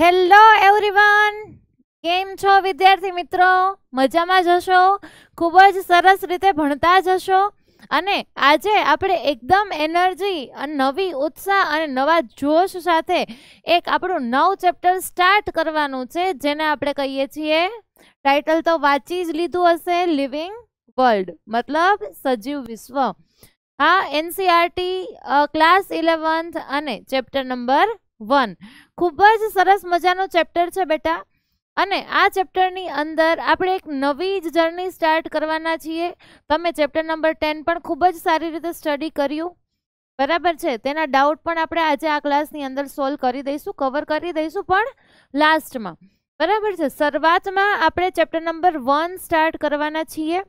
hello everyone કેમ છો વિદ્યાર્થી મિત્રો મજામાં જ હશો ખૂબ જ સરસ રીતે ભણતા જ હશો અને આજે આપણે એકદમ એનર્જી અને નવી ઉત્સાહ અને નવા જોશ સાથે એક આપણું નવ ચેપ્ટર સ્ટાર્ટ કરવાનું છે જેને આપણે કહીએ છીએ ટાઇટલ તો વાંચી જ લીધું હશે લિવિંગ વર્લ્ડ મતલબ સજીવ વિશ્વ હા એનસીઆરટી ક્લાસ ઇલેવન્થ અને ચેપ્ટર નંબર વન ખૂબ જ સરસ મજાનો ચેપ્ટર છે બેટા અને આ ચેપ્ટરની અંદર આપણે એક નવી જ જર્ની સ્ટાર્ટ કરવાના છીએ તમે ચેપ્ટર નંબર ટેન પણ ખૂબ જ સારી રીતે સ્ટડી કર્યું બરાબર છે તેના ડાઉટ પણ આપણે આજે આ ક્લાસની અંદર સોલ્વ કરી દઈશું કવર કરી દઈશું પણ લાસ્ટમાં બરાબર છે શરૂઆતમાં આપણે ચેપ્ટર નંબર વન સ્ટાર્ટ કરવાના છીએ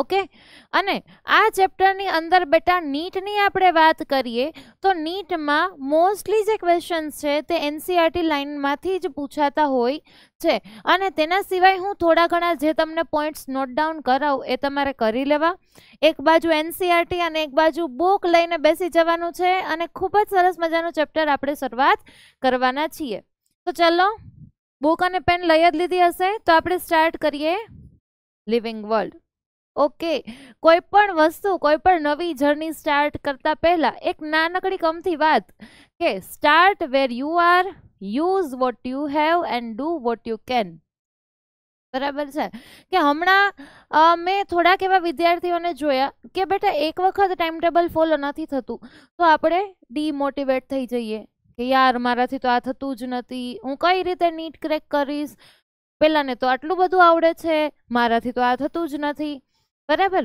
ઓકે અને આ ચેપ્ટરની અંદર બેટા નીટની આપણે વાત કરીએ તો નીટમાં મોસ્ટલી જે ક્વેશ્ચન્સ છે તે એનસીઆરટી e લાઇનમાંથી જ પૂછાતા હોય છે અને તેના સિવાય હું થોડા ઘણા જે તમને પોઈન્ટ્સ નોટ ડાઉન કરાવું એ તમારે કરી લેવા એક બાજુ એનસીઆરટી e અને એક બાજુ બુક લઈને બેસી જવાનું છે અને ખૂબ જ સરસ મજાનું ચેપ્ટર આપણે શરૂઆત કરવાના છીએ તો ચાલો બુક અને પેન લઈ જ લીધી હશે તો આપણે સ્ટાર્ટ કરીએ લિવિંગ વર્લ્ડ ઓકે કોઈ પણ વસ્તુ કોઈ પણ નવી જર્ની સ્ટાર્ટ કરતા પહેલા એક નાનકડી કમથી વાત કે start where you are use what you have and do what you can બરાબર છે કે હમણાં મેં થોડાક એવા વિદ્યાર્થીઓને જોયા કે બેટા એક વખત ટાઈમ ટેબલ ફોલો નથી થતું તો આપણે ડીમોટિવેટ થઈ જઈએ કે યાર મારાથી તો આ થતું જ નથી હું કઈ રીતે નીટ ક્રેક કરીશ પેલાને તો આટલું બધું આવડે છે મારાથી તો આ થતું જ નથી બરાબર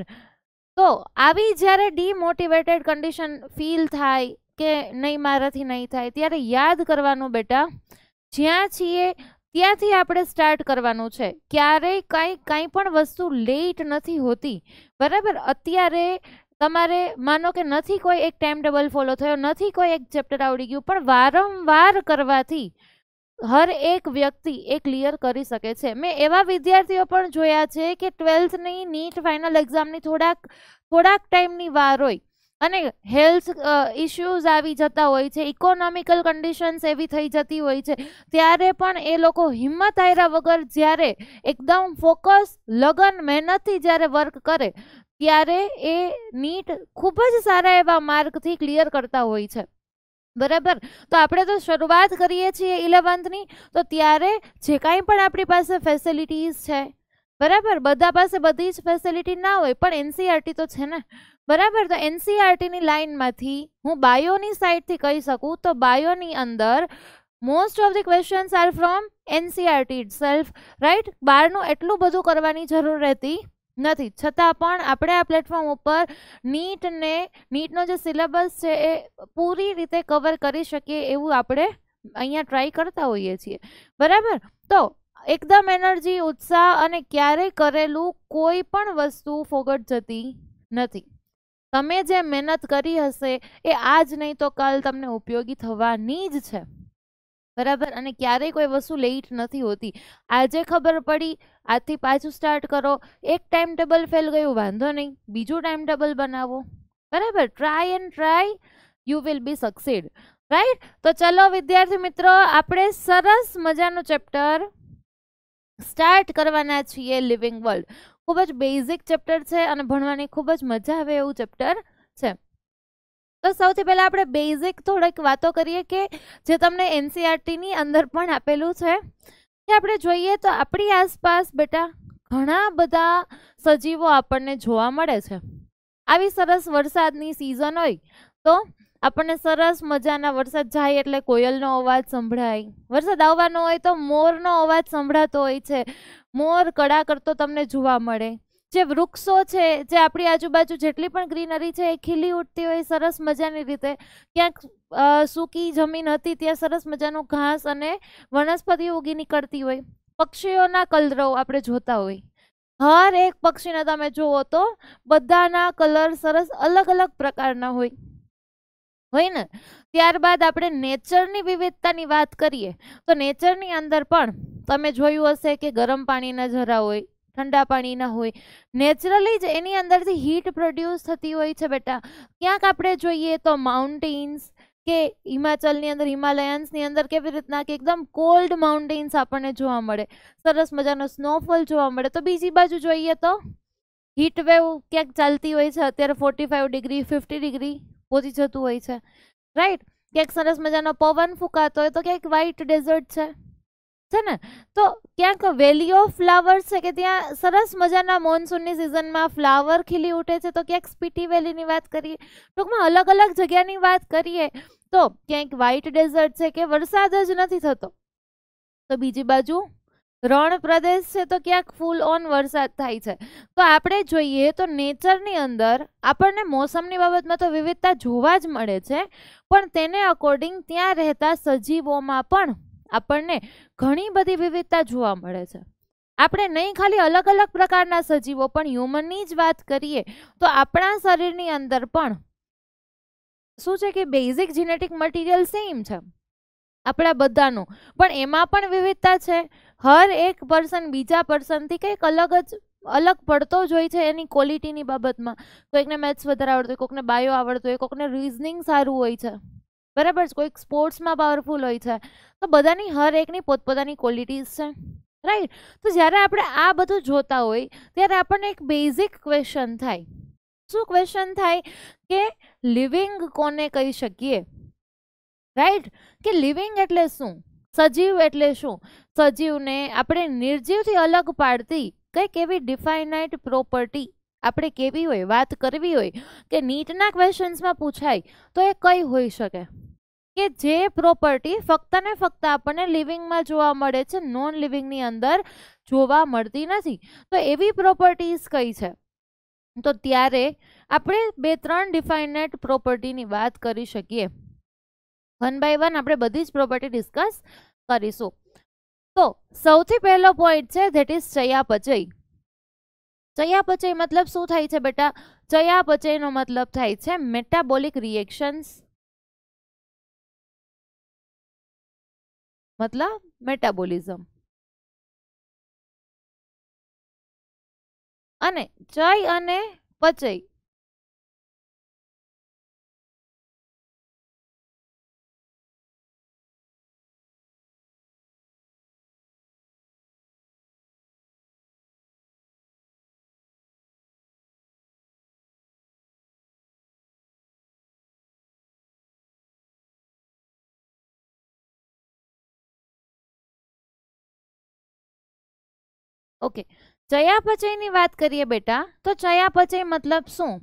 તો આવી જ્યારે ડીમોટિવેટેડ કન્ડિશન ફીલ થાય કે નહીં મારાથી નહીં થાય ત્યારે યાદ કરવાનું બેટા જ્યાં છીએ ત્યાંથી આપણે સ્ટાર્ટ કરવાનું છે ક્યારેય કાંઈ કંઈ પણ વસ્તુ લેટ નથી હોતી બરાબર અત્યારે તમારે માનો કે નથી કોઈ એક ટાઈમ ટેબલ ફોલો થયો નથી કોઈ એક ચેપ્ટર આવડી ગયું પણ વારંવાર કરવાથી હર એક વ્યક્તિ એ ક્લિયર કરી શકે છે મેં એવા વિદ્યાર્થીઓ પણ જોયા છે કે ટ્વેલ્થની નીટ ફાઇનલ એક્ઝામની થોડાક થોડાક ટાઈમની વાર હોય અને હેલ્થ ઇશ્યુઝ આવી જતા હોય છે ઇકોનોમિકલ કન્ડિશન્સ એવી થઈ જતી હોય છે ત્યારે પણ એ લોકો હિંમત આયરા વગર જ્યારે એકદમ ફોકસ લગન મહેનતથી જ્યારે વર્ક કરે ત્યારે એ નીટ ખૂબ જ સારા એવા માર્કથી ક્લિયર કરતા હોય છે બરાબર તો આપણે તો શરૂઆત કરીએ છીએ ઇલેવન્થની તો ત્યારે જે કાંઈ પણ આપણી પાસે ફેસિલિટીઝ છે બરાબર બધા પાસે બધી જ ફેસિલિટી ના હોય પણ એનસીઆરટી e તો છે ને બરાબર તો એનસીઆરટીની e લાઇનમાંથી હું બાયોની સાઈડથી કહી શકું તો બાયોની અંદર most of the questions are from NCERT itself right બારનું એટલું બધું કરવાની જરૂર રહેતી નથી છતાં પણ આપણે આ પ્લેટફોર્મ ઉપર નીટને નીટનો જે સિલેબસ છે એ પૂરી રીતે કવર કરી શકીએ એવું આપણે અહીંયા ટ્રાય કરતા હોઈએ છીએ બરાબર તો એકદમ એનર્જી ઉત્સાહ અને ક્યારેય કરેલું કોઈ પણ વસ્તુ ફોગટ જતી નથી તમે જે મહેનત કરી હશે એ આજ નહીં તો કાલ તમને ઉપયોગી થવાની જ છે બરાબર અને ક્યારેય કોઈ વસ્તુ લેટ નથી હોતી આજે ખબર પડી આજથી પાછું સ્ટાર્ટ કરો એક ટાઈમ ટેબલ ફેલ ગયું વાંધો નહીં બીજું ટાઈમ ટેબલ બનાવો બરાબર try and try you will be succeed right તો ચલો વિદ્યાર્થી મિત્રો આપણે સરસ મજાનું ચેપ્ટર સ્ટાર્ટ કરવાના છીએ લિવિંગ વર્લ્ડ ખૂબ જ બેઝિક ચેપ્ટર છે અને ભણવાની ખૂબ જ મજા આવે એવું ચેપ્ટર છે તો સૌથી પહેલાં આપણે બેઝિક થોડીક વાતો કરીએ કે જે તમને એનસીઆરટીની e અંદર પણ આપેલું છે તે આપણે જોઈએ તો આપણી આસપાસ બેટા ઘણા બધા સજીવો આપણને જોવા મળે છે આવી સરસ વરસાદની સિઝન હોય તો આપણને સરસ મજાના વરસાદ જાય એટલે કોયલનો અવાજ સંભળાય વરસાદ આવવાનો હોય તો મોરનો અવાજ સંભળાતો હોય છે મોર કડા કરતો તમને જોવા મળે જે વૃક્ષો છે જે આપણી આજુબાજુ જેટલી પણ ગ્રીનરી છે એ ખીલી ઉઠતી હોય સરસ મજાની રીતે ક્યાંક સૂકી જમીન હતી ત્યાં સરસ મજાનું ઘાસ અને વનસ્પતિ ઉગી નીકળતી હોય પક્ષીઓના કલરવ આપણે જોતા હોય હર એક પક્ષીને તમે જુઓ તો બધાના કલર સરસ અલગ અલગ પ્રકારના હોય હોય ને ત્યારબાદ આપણે નેચરની વિવિધતાની વાત કરીએ તો નેચરની અંદર પણ તમે જોયું હશે કે ગરમ પાણીના ઝરા હોય ઠંડા પાણીના હોય નેચરલી જ એની અંદરથી હીટ પ્રોડ્યુસ થતી હોય છે બેટા ક્યાંક આપણે જોઈએ તો માઉન્ટેન્સ કે હિમાચલની અંદર હિમાલયન્સની અંદર કેવી રીતના કે એકદમ કોલ્ડ માઉન્ટેન્સ આપણને જોવા મળે સરસ મજાનો સ્નોફોલ જોવા મળે તો બીજી બાજુ જોઈએ તો હીટ વેવ ક્યાંક ચાલતી હોય છે અત્યારે forty five degree fifty degree પહોંચી જતું હોય છે રાઈટ ક્યાંક સરસ મજાનો પવન ફૂંકાતો હોય તો ક્યાંક વ્હાઇટ ડેઝર્ટ છે છે ને તો ક્યાંક વેલી ઓફ ફ્લાવર્સ છે કે ત્યાં સરસ મજાના મોન્સૂનની સિઝનમાં ફ્લાવર ખીલી ઉઠે છે તો ક્યાંક સ્પીટી વેલીની વાત કરીએ ટૂંકમાં અલગ અલગ જગ્યાની વાત કરીએ તો ક્યાંક વ્હાઇટ ડેઝર્ટ છે કે વરસાદ જ નથી થતો તો બીજી બાજુ રણ પ્રદેશ છે તો ક્યાંક ફૂલ ઓન વરસાદ થાય છે તો આપણે જોઈએ તો નેચરની અંદર આપણને મોસમની બાબતમાં તો વિવિધતા જોવા જ મળે છે પણ તેને અકોર્ડિંગ ત્યાં રહેતા સજીવોમાં પણ આપણને ઘણી બધી વિવિધતા જોવા મળે છે આપણે નહીં ખાલી અલગ અલગ પ્રકારના સજીવો પણ હ્યુમનની જ વાત કરીએ તો આપણા શરીરની અંદર પણ શું છે કે બેઝિક જીનેટિક મટીરિયલ સેમ છે આપણા બધાનું પણ એમાં પણ વિવિધતા છે હર એક પર્સન બીજા પર્સનથી કંઈક અલગ જ અલગ પડતો જ હોય છે એની ક્વોલિટીની બાબતમાં કોઈકને મેથ્સ વધારે આવડતું હોય કોઈકને બાયો આવડતું હોય કોઈકને રીઝનિંગ સારું હોય છે બરાબર છે કોઈક સ્પોર્ટ્સમાં પાવરફુલ હોય છે તો બધાની હર એકની પોતપોતાની ક્વોલિટીઝ છે રાઈટ તો જ્યારે આપણે આ બધું જોતા હોય ત્યારે આપણને એક બેઝિક ક્વેશ્ચન થાય શું ક્વેશ્ચન થાય કે લિવિંગ કોને કહી શકીએ રાઈટ કે લિવિંગ એટલે શું સજીવ એટલે શું સજીવને આપણે નિર્જીવથી અલગ પાડતી કંઈક એવી ડિફાઇનાઇટ પ્રોપર્ટી આપણે કેવી હોય વાત કરવી હોય કે નીટના ક્વેશ્ચન્સમાં પૂછાય તો એ કઈ હોઈ શકે કે જે પ્રોપર્ટી ફક્ત ને ફક્ત આપણને લિવિંગમાં જોવા મળે છે નોન લિવિંગની અંદર જોવા મળતી નથી તો એવી પ્રોપર્ટીઝ કઈ છે તો ત્યારે આપણે બે ત્રણ ડિફાઇનેટ પ્રોપર્ટીની વાત કરી શકીએ વન બાય વન આપણે બધી જ પ્રોપર્ટી ડિસ્કસ કરીશું તો સૌથી પહેલો પોઈન્ટ છે ધેટ ઇઝ ચયાપચય ચયાપચય મતલબ શું થાય છે બેટા ચયાપચયનો મતલબ થાય છે મેટાબોલિક રિએક્શન્સ મતલબ મેટાબોલિઝમ અને ચય અને પચય ઓકે ચયાપચયની વાત કરીએ બેટા તો ચયાપચય મતલબ શું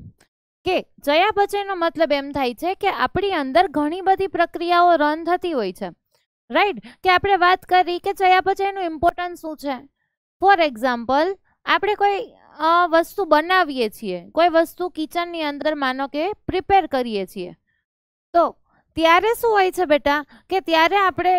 કે ચયાપચયનો મતલબ એમ થાય છે કે આપણી અંદર ઘણી બધી પ્રક્રિયાઓ રન થતી હોય છે રાઈટ કે આપણે વાત કરી કે ચયાપચયનું ઇમ્પોર્ટન્સ શું છે ફોર એક્ઝામ્પલ આપણે કોઈ વસ્તુ બનાવીએ છીએ કોઈ વસ્તુ કિચનની અંદર માનો કે પ્રિપેર કરીએ છીએ તો ત્યારે શું હોય છે બેટા કે ત્યારે આપણે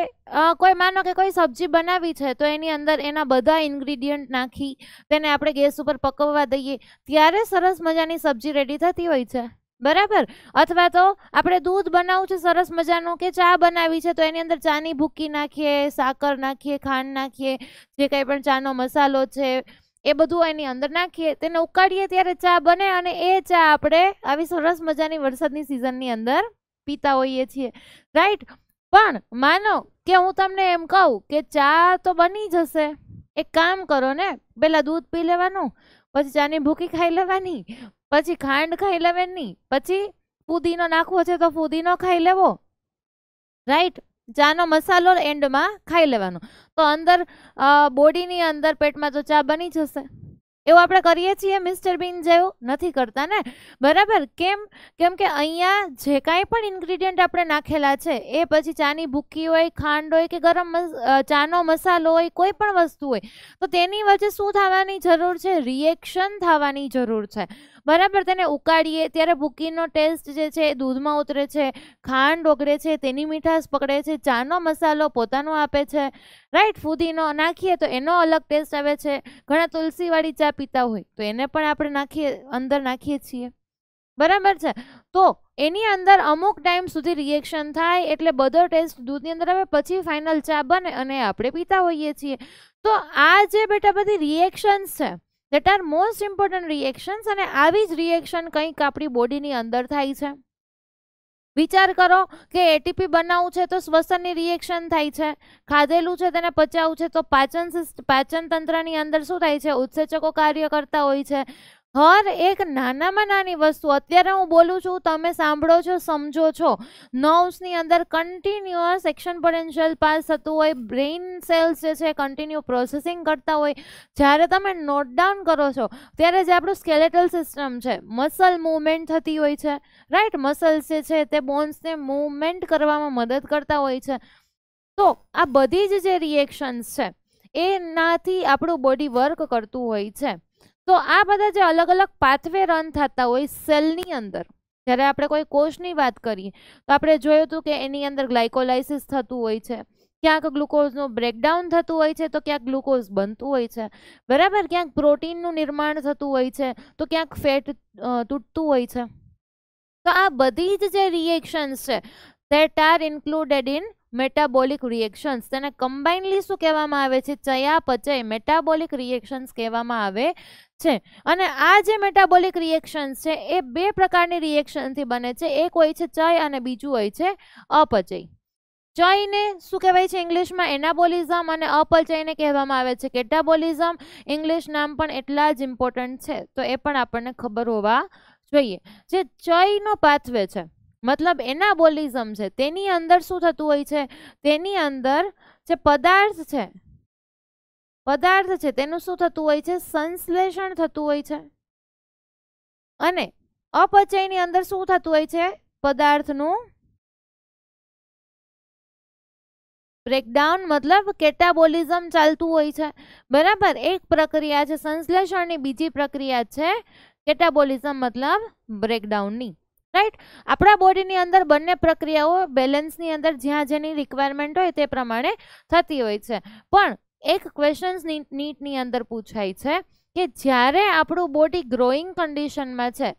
કોઈ માનો કે કોઈ સબ્જી બનાવી છે તો એની અંદર એના બધા ઇન્ગ્રીડિયન્ટ નાખી તેને આપણે ગેસ ઉપર પકવવા દઈએ ત્યારે સરસ મજાની સબ્જી રેડી થતી હોય છે બરાબર અથવા તો આપણે દૂધ બનાવવું છે સરસ મજાનું કે ચા બનાવી છે તો એની અંદર ચાની ભૂકી નાખીએ સાકર નાખીએ ખાંડ નાખીએ જે કંઈ પણ ચાનો મસાલો છે એ બધું એની અંદર નાખીએ તેને ઉકાળીએ ત્યારે ચા બને અને એ ચા આપણે આવી સરસ મજાની વરસાદની સિઝનની અંદર પીતા હોઈએ છીએ રાઈટ પણ માનો કે હું તમને એમ કહું કે ચા તો બની જશે એક કામ કરો ને પહેલાં દૂધ પી લેવાનું પછી ચાની ભૂકી ખાઈ લેવાની પછી ખાંડ ખાઈ લેવાની પછી ફુદીનો નાખવો છે તો ફુદીનો ખાઈ લેવો રાઈટ ચાનો મસાલો એન્ડમાં ખાઈ લેવાનો તો અંદર બોડીની અંદર પેટમાં તો ચા બની જશે એવું આપણે કરીએ છીએ મિસ્ટર બીન જેવું નથી કરતા ને બરાબર કેમ કેમ કે અહીંયા જે કાંઈ પણ ઇન્ગ્રીડિયન્ટ આપણે નાખેલા છે એ પછી ચાની ભૂકી હોય ખાંડ હોય કે ગરમ ચાનો મસાલો હોય કોઈ પણ વસ્તુ હોય તો તેની વચ્ચે શું થવાની જરૂર છે રિએક્શન થવાની જરૂર છે બરાબર તેને ઉકાળીએ ત્યારે ભૂકીનો ટેસ્ટ જે છે એ દૂધમાં ઉતરે છે ખાંડ ઓગળે છે તેની મીઠાશ પકડે છે ચાનો મસાલો પોતાનો આપે છે રાઈટ ફૂદીનો નાખીએ તો એનો અલગ ટેસ્ટ આવે છે ઘણા તુલસીવાળી ચા પીતા હોય તો એને પણ આપણે નાખીએ અંદર નાખીએ છીએ બરાબર છે તો એની અંદર અમુક ટાઈમ સુધી રિએક્શન થાય એટલે બધો ટેસ્ટ દૂધની અંદર આવે પછી ફાઇનલ ચા બને અને આપણે પીતા હોઈએ છીએ તો આ જે બેટા બધી રિએક્શન્સ છે that are most important reactions અને આવી જ રિએક્શન કંઈક આપણી બોડીની અંદર થાય છે વિચાર કરો કે એટીપી બનાવવું છે તો શ્વસનની રિએક્શન થાય છે ખાધેલું છે તેને પચાવવું છે તો પાચન પાચન તંત્રની અંદર શું થાય છે ઉત્સેચકો કાર્ય કરતા હોય છે હર એક નાનામાં નાની વસ્તુ અત્યારે હું બોલું છું તમે સાંભળો છો સમજો છો નર્વ્સની અંદર કન્ટિન્યુઅસ એક્શન પોટેન્શિયલ પાસ થતું હોય બ્રેઇન સેલ્સ જે છે કન્ટિન્યુ પ્રોસેસિંગ કરતા હોય જ્યારે તમે નોટ ડાઉન કરો છો ત્યારે જે આપણું સ્કેલેટલ સિસ્ટમ છે મસલ મૂવમેન્ટ થતી હોય છે રાઈટ મસલ્સ જે છે તે બોન્સને મૂવમેન્ટ કરવામાં મદદ કરતા હોય છે તો આ બધી જ જે રિએક્શન્સ છે એનાથી આપણું બોડી વર્ક કરતું હોય છે તો આ બધા જે અલગ અલગ પાથવે રન થતા હોય સેલની અંદર જ્યારે આપણે કોઈ કોષની વાત કરીએ તો આપણે જોયું હતું કે એની અંદર ગ્લાયકોલાઇસિસ થતું હોય છે ક્યાંક ગ્લુકોઝનું બ્રેકડાઉન થતું હોય છે તો ક્યાંક ગ્લુકોઝ બનતું હોય છે બરાબર ક્યાંક પ્રોટીનનું નિર્માણ થતું હોય છે તો ક્યાંક ફેટ તૂટતું હોય છે તો આ બધી જ જે રિએક્શન્સ છે that are included in metabolic reactions તેને કમ્બાઇનલી શું કહેવામાં આવે છે ચયાપચય મેટાબોલિક રિએક્શન્સ કહેવામાં આવે છે અને આ જે મેટાબોલિક રિએક્શન્સ છે એ બે પ્રકારની રિએક્શનથી બને છે એક હોય છે ચય અને બીજું હોય છે અપચય ચયને શું કહેવાય છે ઇંગ્લિશમાં એનાબોલિઝમ અને અપચયને કહેવામાં આવે છે કેટાબોલિઝમ ઇંગ્લિશ નામ પણ એટલા જ ઇમ્પોર્ટન્ટ છે તો એ પણ આપણને ખબર હોવા જોઈએ જે ચયનો પાથવે છે મતલબ એનાબોલિઝમ છે તેની અંદર શું થતું હોય છે તેની અંદર જે પદાર્થ છે પદાર્થ છે તેનું શું થતું હોય છે સંશ્લેષણ થતું હોય છે અને અપચયની અંદર શું થતું હોય છે પદાર્થનું બ્રેકડાઉન મતલબ કેટાબોલિઝમ ચાલતું હોય છે બરાબર એક પ્રક્રિયા છે સંશ્લેષણની બીજી પ્રક્રિયા છે કેટાબોલિઝમ મતલબ બ્રેકડાઉનની રાઈટ આપણા બોડીની અંદર બંને પ્રક્રિયાઓ બેલેન્સની અંદર જ્યાં જેની રિક્વાયરમેન્ટ હોય તે પ્રમાણે થતી હોય છે પણ એક ક્વેશ્ચન્સ નીટની અંદર પૂછાય છે કે જ્યારે આપણું બોડી ગ્રોઈંગ કન્ડિશનમાં છે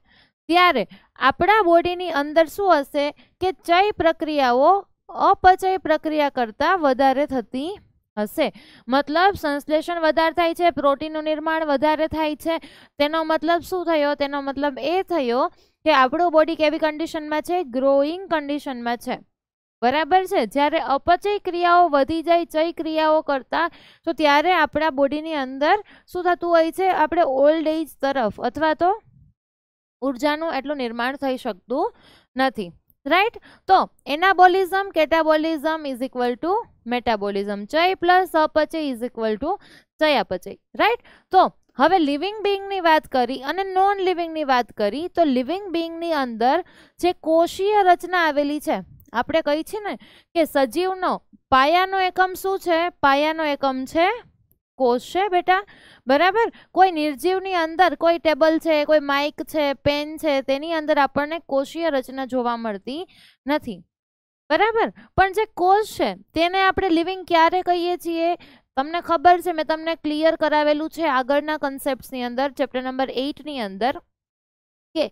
ત્યારે આપણા બોડીની અંદર શું હશે કે ચય પ્રક્રિયાઓ અપચય પ્રક્રિયા કરતાં વધારે થતી હશે મતલબ સંશ્લેષણ વધારે થાય છે પ્રોટીનનું નિર્માણ વધારે થાય છે તેનો મતલબ શું થયો તેનો મતલબ એ થયો કે આપણું બોડી કેવી કન્ડિશનમાં છે ગ્રોઈંગ કન્ડિશનમાં છે બરાબર છે જ્યારે અપચય ક્રિયાઓ વધી જાય ચય ક્રિયાઓ કરતાં તો ત્યારે આપણા બોડીની અંદર શું થતું હોય છે આપણે ઓલ્ડ એજ તરફ અથવા તો ઉર્જાનું એટલું નિર્માણ થઈ શકતું નથી રાઈટ તો anabolism catabolism is equal to metabolism ચય પ્લસ અપચય ઇઝ ઇક્વલ ટુ ચયાપચય રાઈટ તો હવે લિવિંગ બિંગની વાત કરી અને નોન લિવિંગની વાત કરી તો લિવિંગ બિંગની અંદર જે કોષીય રચના આવેલી છે આપણે કહી છીએ ને કે સજીવનો પાયાનો એકમ શું છે પાયાનો એકમ છે કોષ છે બેટા બરાબર કોઈ નિર્જીવની અંદર કોઈ ટેબલ છે કોઈ માઇક છે પેન છે તેની અંદર આપણને કોષીય રચના જોવા મળતી નથી બરાબર પણ જે કોષ છે તેને આપણે લિવિંગ ક્યારે કહીએ છીએ તમને ખબર છે મેં તમને ક્લિયર કરાવેલું છે આગળના કન્સેપ્ટની અંદર ચેપ્ટર નંબર એઇટની અંદર કે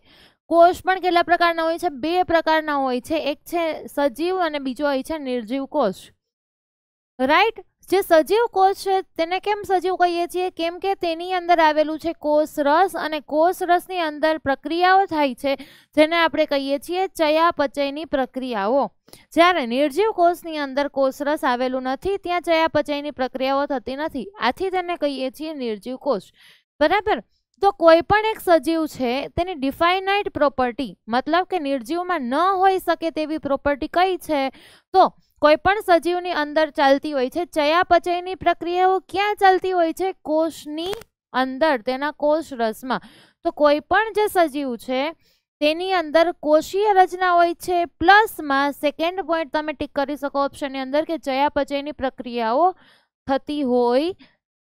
કોષ પણ કેટલા પ્રકારના હોય છે બે પ્રકારના હોય છે એક છે સજીવ અને બીજો હોય છે નિર્જીવ કોષ રાઈટ જે સજીવ કોષ છે તેને કેમ સજીવ કહીએ છીએ કેમ કે તેની અંદર આવેલું છે કોષ રસ અને કોષ રસની અંદર પ્રક્રિયાઓ થાય છે જેને આપણે કહીએ છીએ ચયાપચયની પ્રક્રિયાઓ જ્યારે નિર્જીવ કોષની અંદર કોષરસ આવેલું નથી ત્યાં ચયાપચયની પ્રક્રિયાઓ થતી નથી આથી તેને કહીએ છીએ નિર્જીવ કોષ બરાબર તો કોઈ પણ એક સજીવ છે તેની ડિફાઇનાઇટ પ્રોપર્ટી મતલબ કે નિર્જીવમાં ન હોઈ શકે તેવી પ્રોપર્ટી કઈ છે તો કોઈપણ સજીવની અંદર ચાલતી હોય છે ચયાપચયની પ્રક્રિયાઓ ક્યાં ચાલતી હોય છે કોષની અંદર તેના કોષ રસમાં તો કોઈ પણ જે સજીવ છે તેની અંદર કોષીય રચના હોય છે પ્લસમાં સેકન્ડ પોઈન્ટ તમે ટીક કરી શકો ઓપ્શનની અંદર કે ચયાપચયની પ્રક્રિયાઓ થતી હોય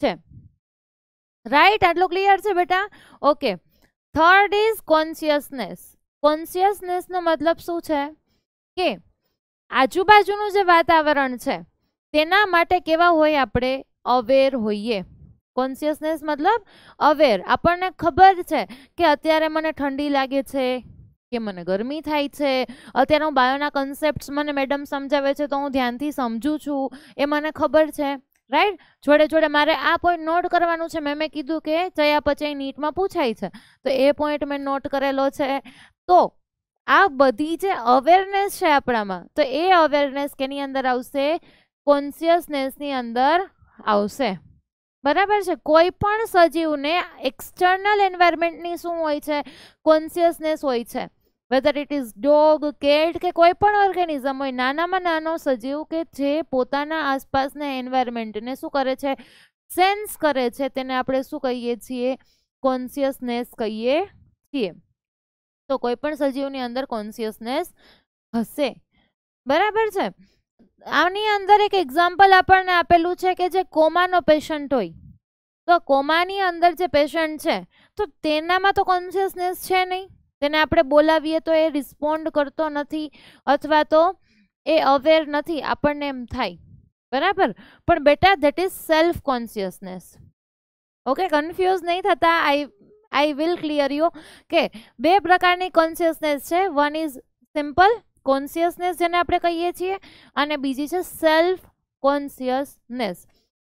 છે રાઈટ આટલું ક્લિયર છે બેટા ઓકે થર્ડ ઇઝ કોન્શિયસનેસ કોન્શિયસનેસનો મતલબ શું છે કે આજુબાજુનું જે વાતાવરણ છે તેના માટે કેવા હોય આપણે અવેર હોઈએ કોન્શિયસનેસ મતલબ અવેર આપણને ખબર છે કે અત્યારે મને ઠંડી લાગે છે કે મને ગરમી થાય છે અત્યારે હું બાયોના કન્સેપ્ટ મને મેડમ સમજાવે છે તો હું ધ્યાનથી સમજું છું એ મને ખબર છે રાઈટ જોડે જોડે મારે આ પોઈન્ટ નોટ કરવાનું છે મેં મેં કીધું કે ચયા પચય નીટમાં પૂછાય છે તો એ પોઈન્ટ મેં નોટ કરેલો છે તો આ બધી જે અવેરનેસ છે આપણામાં તો એ અવેરનેસ કેની અંદર આવશે કોન્શિયસનેસની અંદર આવશે બરાબર છે કોઈ પણ સજીવને એક્સટર્નલ એન્વાયરમેન્ટની શું હોય છે કોન્શિયસનેસ હોય છે whether it is dog cat કે કોઈ પણ ઓર્ગેનિઝમ હોય નાનામાં નાનો સજીવ કે જે પોતાના આસપાસના એન્વાયરમેન્ટને શું કરે છે સેન્સ કરે છે તેને આપણે શું કહીએ છીએ કોન્શિયસનેસ કહીએ છીએ તો કોઈ પણ સજીવની અંદર કોન્સિયસનેસ હશે બરાબર છે આની અંદર એક એક્ઝામ્પલ આપણને આપેલું છે કે જે કોમાનો પેશન્ટ હોય તો કોમાની અંદર જે પેશન્ટ છે તો તેનામાં તો કોન્સિયસનેસ છે નહીં તેને આપણે બોલાવીએ તો એ રિસ્પોન્ડ કરતો નથી અથવા તો એ અવેર નથી આપણને એમ થાય બરાબર પણ બેટા that is self consciousness okay confuse નહીં થતા I I will clear you કે બે પ્રકારની કોન્શિયસનેસ છે વન ઇઝ સિમ્પલ કોન્શિયસનેસ જેને આપણે કહીએ છીએ અને બીજી છે સેલ્ફ કોન્શિયસનેસ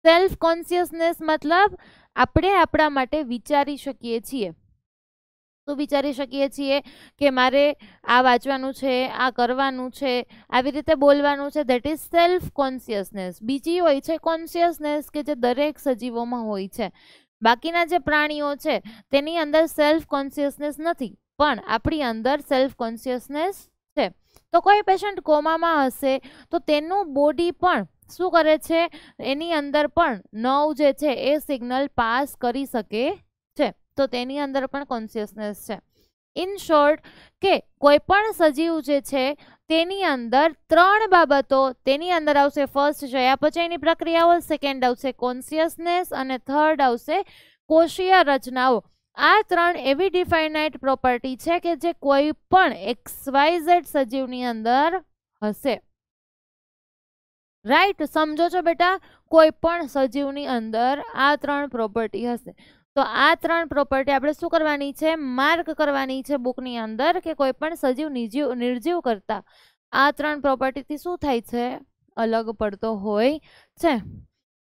સેલ્ફ કોન્શિયસનેસ મતલબ આપણે આપણા માટે વિચારી શકીએ છીએ શું વિચારી શકીએ છીએ કે મારે આ વાંચવાનું છે આ કરવાનું છે આવી રીતે બોલવાનું છે ધેટ ઇઝ સેલ્ફ કોન્શિયસનેસ બીજી હોય છે કોન્શિયસનેસ કે જે દરેક સજીવોમાં હોય છે બાકીના જે પ્રાણીઓ છે તેની અંદર સેલ્ફ કોન્શિયસનેસ નથી પણ આપણી અંદર સેલ્ફ કોન્શિયસનેસ છે તો કોઈ પેશન્ટ કોમામાં હશે તો તેનું બોડી પણ શું કરે છે એની અંદર પણ નવ જે છે એ સિગ્નલ પાસ કરી શકે છે તો તેની અંદર પણ કોન્શિયસનેસ છે ઇન શોર્ટ કે કોઈ પણ સજીવ જે છે તેની અંદર ત્રણ બાબતો તેની અંદર આવશે ફર્સ્ટ ચયાપચયની પ્રક્રિયાઓ સેકન્ડ આવશે કોન્સિયસનેસ અને થર્ડ આવશે કોષીય રચનાઓ આ ત્રણ એવી ડિફાઇનાઇટ પ્રોપર્ટી છે કે જે કોઈ પણ એક્સવાયઝેડ સજીવની અંદર હશે રાઈટ સમજો છો બેટા કોઈ પણ સજીવની અંદર આ ત્રણ પ્રોપર્ટી હશે તો આ ત્રણ પ્રોપર્ટી આપણે શું કરવાની છે માર્ક કરવાની છે બુકની અંદર કે કોઈ પણ સજીવ નિજીવ નિર્જીવ કરતા આ ત્રણ પ્રોપર્ટીથી શું થાય છે અલગ પડતો હોય છે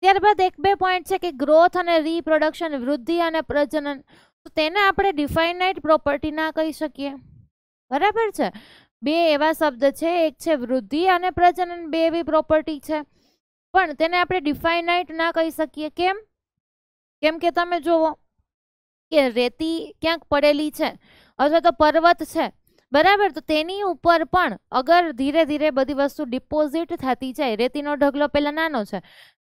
ત્યારબાદ એક બે પોઈન્ટ છે કે ગ્રોથ અને રીપ્રોડક્શન વૃદ્ધિ અને પ્રજનન તો તેને આપણે ડિફાઇનાઇટ પ્રોપર્ટી ના કહી શકીએ બરાબર છે બે એવા શબ્દ છે એક છે વૃદ્ધિ અને પ્રજનન બે એવી પ્રોપર્ટી છે પણ તેને આપણે ડિફાઇનાઇટ ના કહી શકીએ કેમ કેમ કે તમે જુઓ કે રેતી ક્યાંક પડેલી છે અથવા તો પર્વત છે બરાબર તો તેની ઉપર પણ અગર ધીરે ધીરે બધી વસ્તુ ડિપોઝિટ થતી જાય રેતીનો ઢગલો પહેલાં નાનો છે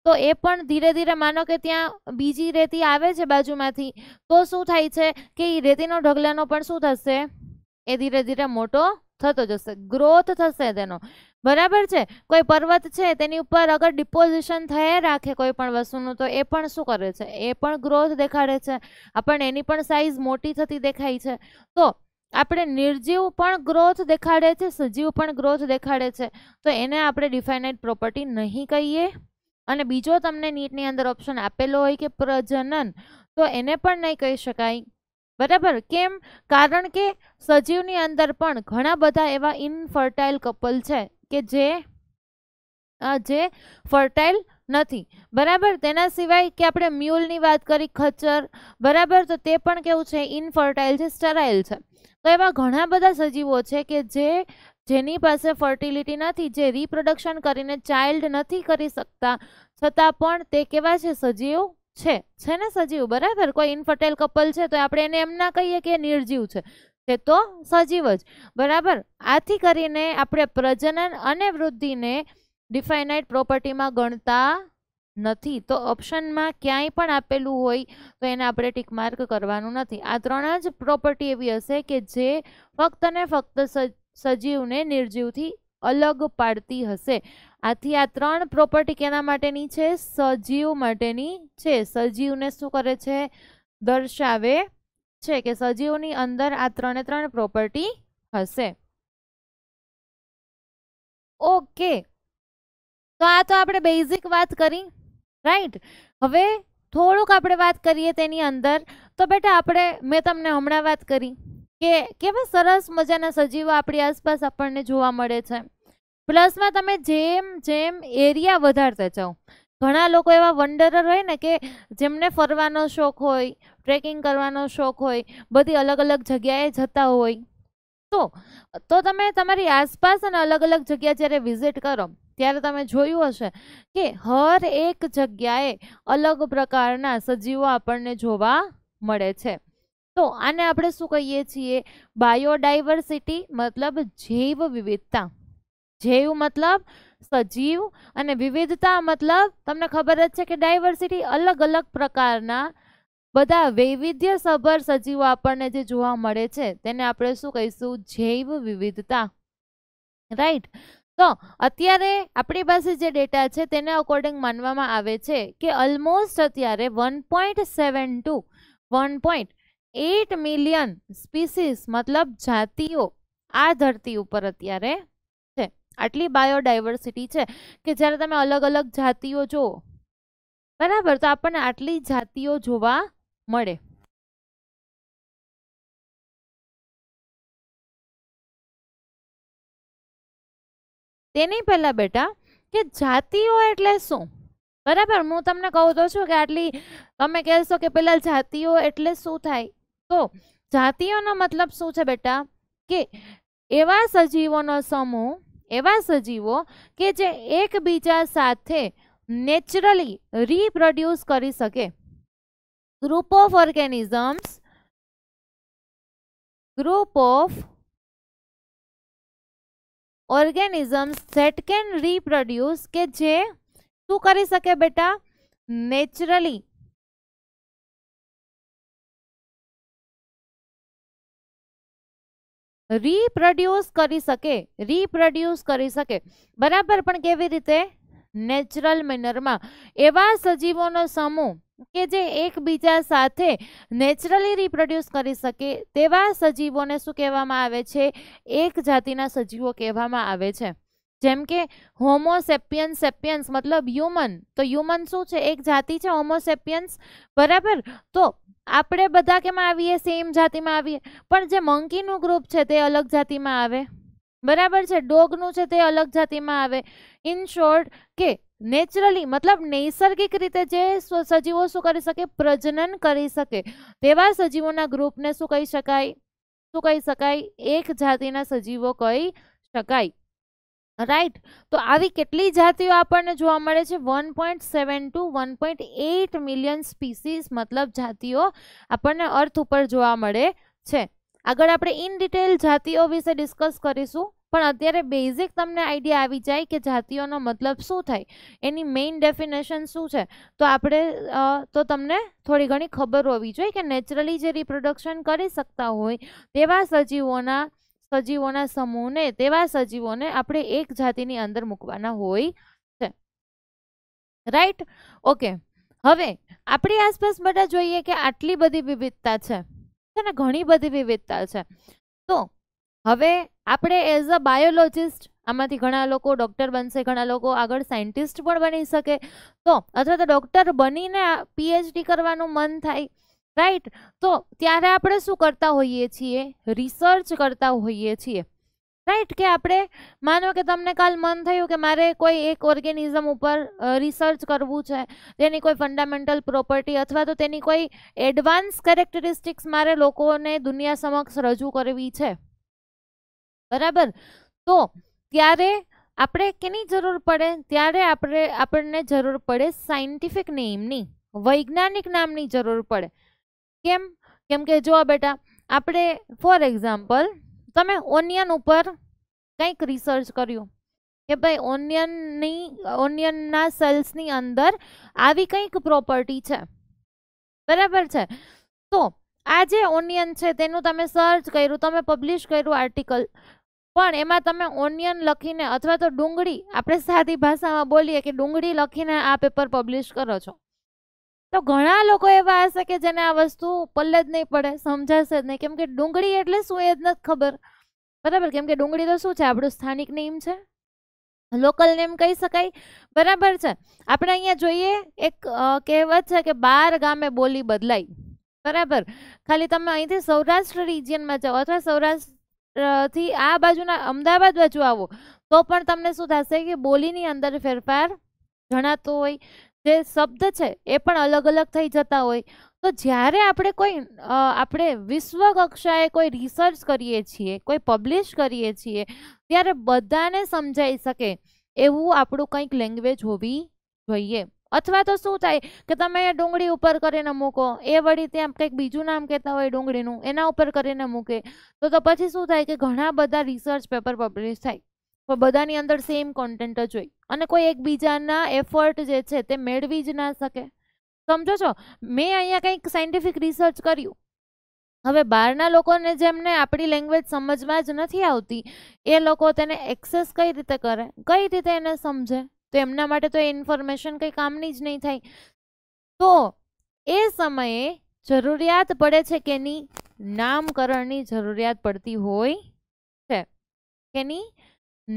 તો એ પણ ધીરે ધીરે માનો કે ત્યાં બીજી રેતી આવે છે બાજુમાંથી તો શું થાય છે કે એ રેતીનો ઢગલાનો પણ શું થશે એ ધીરે ધીરે મોટો થતો જશે ગ્રોથ થશે તેનો બરાબર છે કોઈ પર્વત છે તેની ઉપર અગર ડિપોઝિશન થયા રાખે કોઈ પણ વસ્તુનું તો એ પણ શું કરે છે એ પણ ગ્રોથ દેખાડે છે આપણને એની પણ સાઇઝ મોટી થતી દેખાય છે તો આપણે નિર્જીવ પણ ગ્રોથ દેખાડે છે સજીવ પણ ગ્રોથ દેખાડે છે તો એને આપણે ડિફાઇનાઇટ પ્રોપર્ટી નહીં કહીએ અને બીજો તમને નીટની અંદર ઓપ્શન આપેલો હોય કે પ્રજનન તો એને પણ નહીં કહી શકાય બરાબર કેમ કારણ કે સજીવની અંદર પણ ઘણા બધા એવા ઇનફર્ટાઇલ કપલ છે કે જે જે ફર્ટાઇલ નથી બરાબર તેના સિવાય કે આપણે મ્યુલની વાત કરી ખચર બરાબર તો તે પણ કેવું છે ઇનફર્ટાઇલ છે સ્ટરાઇલ છે તો એવા ઘણા બધા સજીવો છે કે જે જેની પાસે ફર્ટિલિટી નથી જે રિપ્રોડક્શન કરીને ચાઇલ્ડ નથી કરી શકતા છતાં પણ તે કેવા છે સજીવ છે છે ને સજીવ બરાબર કોઈ ઇન્ફર્ટાઇલ કપલ છે તો આપણે એને એમ ના કહીએ કે નિર્જીવ છે છે તો સજીવ જ બરાબર આથી કરીને આપણે પ્રજનન અને વૃદ્ધિને ડિફાઇનાઇટ પ્રોપર્ટીમાં ગણતા નથી તો ઓપ્શનમાં ક્યાંય પણ આપેલું હોય તો એને આપણે ટીક માર્ક કરવાનું નથી આ ત્રણ જ પ્રોપર્ટી એવી હશે કે જે ફક્ત ને ફક્ત સજીવને નિર્જીવથી અલગ પાડતી હશે આથી આ ત્રણ પ્રોપર્ટી કેના માટેની છે સજીવ માટેની છે સજીવને શું કરે છે દર્શાવે છે કે સજીવની અંદર આ ત્રણે ત્રણ પ્રોપર્ટી હશે ઓકે તો આ તો આપણે બેઝિક વાત કરી રાઈટ હવે થોડુંક આપણે વાત કરીએ તેની અંદર તો બેટા આપણે મેં તમને હમણાં વાત કરી કે કેવા સરસ મજાના સજીવો આપણી આસપાસ આપણને જોવા મળે છે પ્લસમાં તમે જેમ જેમ એરિયા વધારતા જાઓ ઘણા લોકો એવા વંડરર હોય ને કે જેમને ફરવાનો શોખ હોય ટ્રેકિંગ કરવાનો શોખ હોય બધી અલગ અલગ જગ્યાએ જતા હોય તો તો તમે તમારી આસપાસ અને અલગ અલગ જગ્યા જ્યારે વિઝિટ કરો ત્યારે તમે જોયું હશે કે હર એક જગ્યાએ અલગ પ્રકારના સજીવો આપણને જોવા મળે છે તો આને આપણે શું કહીએ છીએ બાયોડાયવર્સિટી મતલબ જૈવ વિવિધતા જૈવ મતલબ સજીવ અને વિવિધતા મતલબ તમને ખબર જ છે કે ડાયવર્સિટી અલગ અલગ પ્રકારના બધા વૈવિધ્યસભર સજીવો આપણને જે જોવા મળે છે તેને આપણે શું કહીશું જૈવ વિવિધતા રાઈટ તો અત્યારે આપણી પાસે જે ડેટા છે તેને અકોર્ડિંગ માનવામાં આવે છે કે ઓલમોસ્ટ અત્યારે one point seven two one point eight million species મતલબ જાતિઓ આ ધરતી ઉપર અત્યારે આટલી બાયોડાયવર્સિટી છે કે જ્યારે તમે અલગ અલગ જાતિઓ જુઓ બરાબર તો આપણને આટલી જાતિઓ જોવા મળે તેની પહેલા બેટા કે જાતિઓ એટલે શું બરાબર હું તમને કહું તો છું કે આટલી તમે કહેશો કે પેલા જાતિઓ એટલે શું થાય તો જાતિઓનો મતલબ શું છે બેટા કે એવા સજીવોનો સમૂહ एवं सजीवों के जे एक बीजा साथ नेचरली रिप्रोड्यूस कर सके group of organisms group of organisms that can reproduce के जे शू कर सके बेटा नेचरली રીપ્રોડ્યુસ કરી શકે રીપ્રોડ્યુસ કરી શકે બરાબર પણ કેવી રીતે નેચરલ મેનર માં એવા સજીવોનો સમૂહ કે જે એકબીજા સાથે નેચરલી રીપ્રોડ્યુસ કરી શકે તેવા સજીવોને શું કહેવામાં આવે છે એક જાતિના સજીવો કહેવામાં આવે છે જેમ કે હોમો સેપિયન્સ સેપિયન્સ મતલબ હ્યુમન તો હ્યુમન શું છે એક જાતિ છે હોમો સેપિયન્સ બરાબર તો આપણે બધા કેમાં આવીએ સેમ જાતિમાં આવીએ પણ જે મંકીનું ગ્રુપ છે તે અલગ જાતિમાં આવે બરાબર છે ડોગનું છે તે અલગ જાતિમાં આવે ઇન શોર્ટ કે નેચરલી મતલબ નૈસર્ગિક રીતે જે સજીવો શું કરી શકે પ્રજનન કરી શકે તેવા સજીવોના ગ્રુપને શું કહી શકાય શું કહી શકાય એક જાતિના સજીવો કહી શકાય રાઈટ તો આવી કેટલી જાતિઓ આપણને જોવા મળે છે one point seven two one point eight million species મતલબ જાતિઓ આપણને અર્થ ઉપર જોવા મળે છે આગળ આપણે ઇન ડિટેલ જાતિઓ વિશે ડિસ્કસ કરીશું પણ અત્યારે બેઝિક તમને આઈડિયા આવી જાય કે જાતિઓનો મતલબ શું થાય એની મેઇન ડેફિનેશન શું છે તો આપણે તો તમને થોડી ઘણી ખબર હોવી જોઈએ કે નેચરલી જે રિપ્રોડક્શન કરી શકતા હોય તેવા સજીવોના સજીવોના સમૂહને તેવા સજીવોને આપણે એક જાતિની અંદર મૂકવાના હોય છે રાઈટ ઓકે હવે આપણી આસપાસ બધા જોઈએ કે આટલી બધી વિવિધતા છે ને ઘણી બધી વિવિધતા છે તો હવે આપણે એઝ અ બાયોલોજિસ્ટ આમાંથી ઘણા લોકો ડૉક્ટર બનશે ઘણા લોકો આગળ સાયન્ટિસ્ટ પણ બની શકે તો અથવા તો ડૉક્ટર બનીને પીએચડી કરવાનું મન થાય રાઈટ તો ત્યારે આપણે શું કરતા હોઈએ છીએ રિસર્ચ કરતા હોઈએ છીએ રાઈટ કે આપણે માનો કે તમને કાલ મન થયું કે મારે કોઈ એક ઓર્ગેનિઝમ ઉપર રિસર્ચ કરવું છે તેની કોઈ ફંડામેન્ટલ પ્રોપર્ટી અથવા તો તેની કોઈ એડવાન્સ કેરેક્ટરિસ્ટિક્સ મારે લોકોને દુનિયા સમક્ષ રજૂ કરવી છે બરાબર તો ત્યારે આપણે કેની જરૂર પડે ત્યારે આપણે આપણને જરૂર પડે સાયન્ટિફિક નેમની વૈજ્ઞાનિક નામની જરૂર પડે કેમ કેમ કે જો બેટા આપણે ફોર એક્ઝામ્પલ તમે ઓનિયન ઉપર કંઈક રિસર્ચ કર્યું કે ભાઈ ઓનિયનની ઓનિયનના સેલ્સની અંદર આવી કંઈક પ્રોપર્ટી છે બરાબર છે તો આ જે ઓનિયન છે તેનું તમે સર્ચ કર્યું તમે પબ્લિશ કર્યું આર્ટિકલ પણ એમાં તમે ઓનિયન લખીને અથવા તો ડુંગળી આપણે સાદી ભાષામાં બોલીએ કે ડુંગળી લખીને આ પેપર પબ્લિશ કરો છો તો ઘણા લોકો એવા હશે કે જેને આ વસ્તુ પલ્લે જ નહીં પડે સમજાશે જ નહીં કેમ કે ડુંગળી એટલે શું એ જ નથી ખબર બરાબર કેમ કે ડુંગળી તો શું છે આપણું સ્થાનિક નેમ છે લોકલ નેમ કહી શકાય બરાબર છે આપણે અહીંયા જોઈએ એક કહેવત છે કે બાર ગામે બોલી બદલાય બરાબર ખાલી તમે અહીંથી સૌરાષ્ટ્ર રિજિયનમાં જાઓ અથવા સૌરાષ્ટ્રથી આ બાજુના અમદાવાદ બાજુ આવો તો પણ તમને શું થશે કે બોલીની અંદર ફેરફાર જણાતો હોય જે શબ્દ છે એ પણ અલગ અલગ થઈ જતા હોય તો જ્યારે આપણે કોઈ આપણે વિશ્વ કક્ષાએ કોઈ રિસર્ચ કરીએ છીએ કોઈ પબ્લિશ કરીએ છીએ ત્યારે બધાને સમજાઈ શકે એવું આપણું કંઈક લેંગ્વેજ હોવી જોઈએ અથવા તો શું થાય કે તમે ડુંગળી ઉપર કરીને મૂકો એ વળી ત્યાં કંઈક બીજું નામ કહેતા હોય ડુંગળીનું એના ઉપર કરીને મૂકે તો તો પછી શું થાય કે ઘણા બધા રિસર્ચ પેપર પબ્લિશ થાય પણ બધાની અંદર સેમ કોન્ટેન્ટ જ હોય અને કોઈ એકબીજાના એફર્ટ જે છે તે મેળવી જ ના શકે સમજો છો મેં અહીંયા કંઈક સાયન્ટિફિક રિસર્ચ કર્યું હવે બહારના લોકોને જેમને આપણી લેંગ્વેજ સમજમાં જ નથી આવતી એ લોકો તેને એક્સેસ કઈ રીતે કરે કઈ રીતે એને સમજે તો એમના માટે તો એ ઇન્ફોર્મેશન કંઈ કામની જ નહીં થાય તો એ સમયે જરૂરિયાત પડે છે કેની નામકરણની જરૂરિયાત પડતી હોય છે કેની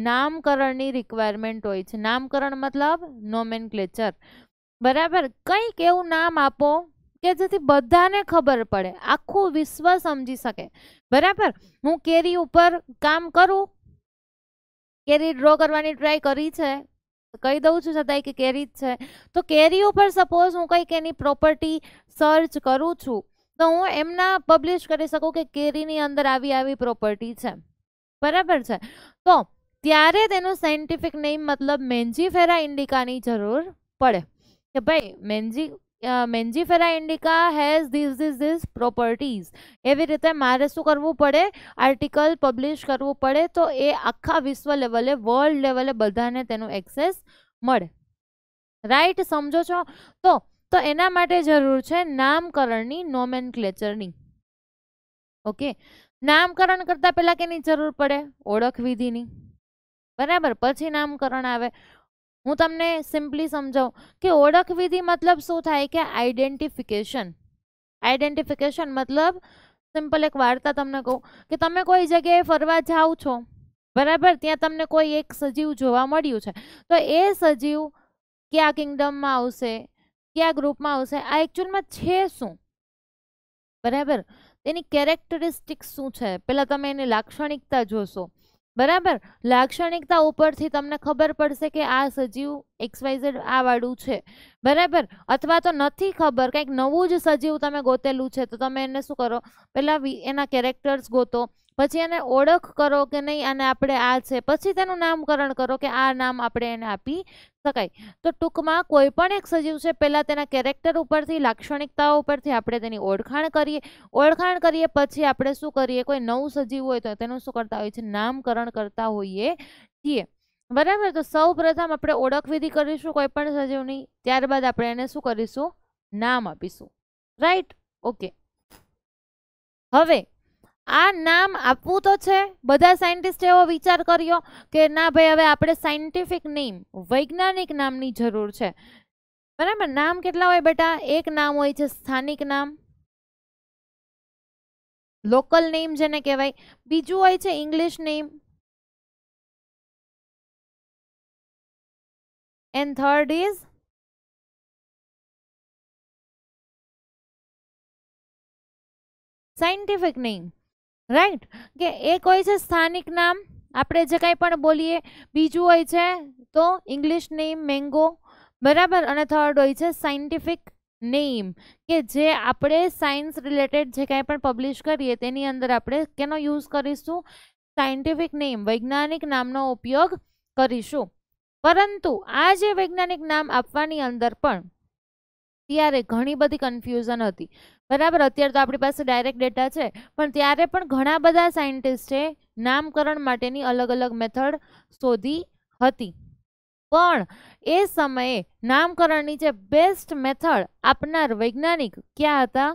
નામકરણની રિક્વાયરમેન્ટ હોય છે નામકરણ મતલબ નોમેનક્લેચર બરાબર કંઈક એવું નામ આપો કે જેથી બધાને ખબર પડે આખું વિશ્વ સમજી શકે બરાબર હું કેરી ઉપર કામ કરું કેરી ડ્રો કરવાની ટ્રાય કરી છે કહી દઉં છું છતાંય કે કેરી જ છે તો કેરી ઉપર સપોઝ હું કંઈક એની પ્રોપર્ટી સર્ચ કરું છું તો હું એમના પબ્લિશ કરી શકું કે કેરીની અંદર આવી આવી પ્રોપર્ટી છે બરાબર છે તો ત્યારે તેનું સાયન્ટિફિક નેમ મતલબ મેન્જીફેરા ઇન્ડિકાની જરૂર પડે કે ભાઈ mangi Mangifera indica has these these these properties એવી રીતે મારે શું કરવું પડે આર્ટિકલ પબ્લિશ કરવું પડે તો એ આખા વિશ્વ લેવલે વર્લ્ડ લેવલે બધાને તેનું એક્સેસ મળે રાઈટ સમજો છો તો તો એના માટે જરૂર છે નામકરણની નોમેન ક્લેચરની ઓકે નામકરણ કરતાં પહેલાં કેની જરૂર પડે ઓળખ વિધિની બરાબર પછી નામકરણ આવે હું તમને સિમ્પલી સમજાવું કે ઓળખ વિધિ મતલબ શું થાય કે આઈડેન્ટિફિકેશન આઈડેન્ટિફિકેશન મતલબ સિમ્પલ એક વાર્તા તમને કહું કે તમે કોઈ જગ્યાએ ફરવા જાઓ છો બરાબર ત્યાં તમને કોઈ એક સજીવ જોવા મળ્યું છે તો એ સજીવ કયા કિંગડમમાં આવશે કયા ગ્રુપમાં આવશે આ એકચ્યુઅલમાં છે શું બરાબર તેની કેરેક્ટરિસ્ટિક શું છે પહેલાં તમે એની લાક્ષણિકતા જોશો બરાબર લાક્ષણિકતા ઉપરથી તમને ખબર પડશે કે આ સજીવ એક્સવાઇઝેડ આ વાળું છે બરાબર અથવા તો નથી ખબર કંઈક નવું જ સજીવ તમે ગોતેલું છે તો તમે એને શું કરો પહેલાં એના કેરેક્ટર્સ ગોતો પછી એને ઓળખ કરો કે નહીં અને આપણે આ છે પછી તેનું નામકરણ કરો કે આ નામ આપણે એને આપી શકાય તો ટૂંકમાં કોઈ પણ એક સજીવ છે પહેલાં તેના કેરેક્ટર ઉપરથી લાક્ષણિકતાઓ ઉપરથી આપણે તેની ઓળખાણ કરીએ ઓળખાણ કરીએ પછી આપણે શું કરીએ કોઈ નવું સજીવ હોય તો તેનું શું કરતા હોઈએ છીએ નામકરણ કરતા હોઈએ છીએ બરાબર તો સૌ પ્રથમ આપણે ઓળખવિધિ કરીશું કોઈ પણ સજીવની ત્યારબાદ આપણે એને શું કરીશું નામ આપીશું રાઈટ ઓકે હવે આ નામ આપવું તો છે બધા સાયન્ટિસ્ટ એવો વિચાર કર્યો કે ના ભાઈ હવે આપણે સાયન્ટિફિક નેમ વૈજ્ઞાનિક નામની જરૂર છે બરાબર નામ કેટલા હોય બેટા એક નામ હોય છે સ્થાનિક નામ લોકલ નેમ જેને કહેવાય બીજું હોય છે English name and third is scientific name right કે એક હોય છે સ્થાનિક નામ આપણે જે કાંઈ પણ બોલીએ બીજું હોય છે તો ઇંગ્લિશ નેમ મેંગો બરાબર અને થર્ડ હોય છે સાયન્ટિફિક નેમ કે જે આપણે સાયન્સ રિલેટેડ જે કાંઈ પણ પબ્લિશ કરીએ તેની અંદર આપણે કેનો યુઝ કરીશું સાયન્ટિફિક નેમ વૈજ્ઞાનિક નામનો ઉપયોગ કરીશું પરંતુ આ જે વૈજ્ઞાનિક નામ આપવાની અંદર પણ ત્યારે ઘણી બધી કન્ફ્યુઝન હતી બરાબર અત્યારે તો આપણી પાસે ડાયરેક્ટ ડેટા છે પણ ત્યારે પણ ઘણા બધા સાયન્ટિસ્ટે નામકરણ માટેની અલગ અલગ મેથડ શોધી હતી પણ એ સમયે નામકરણની જે બેસ્ટ મેથડ આપનાર વૈજ્ઞાનિક ક્યાં હતા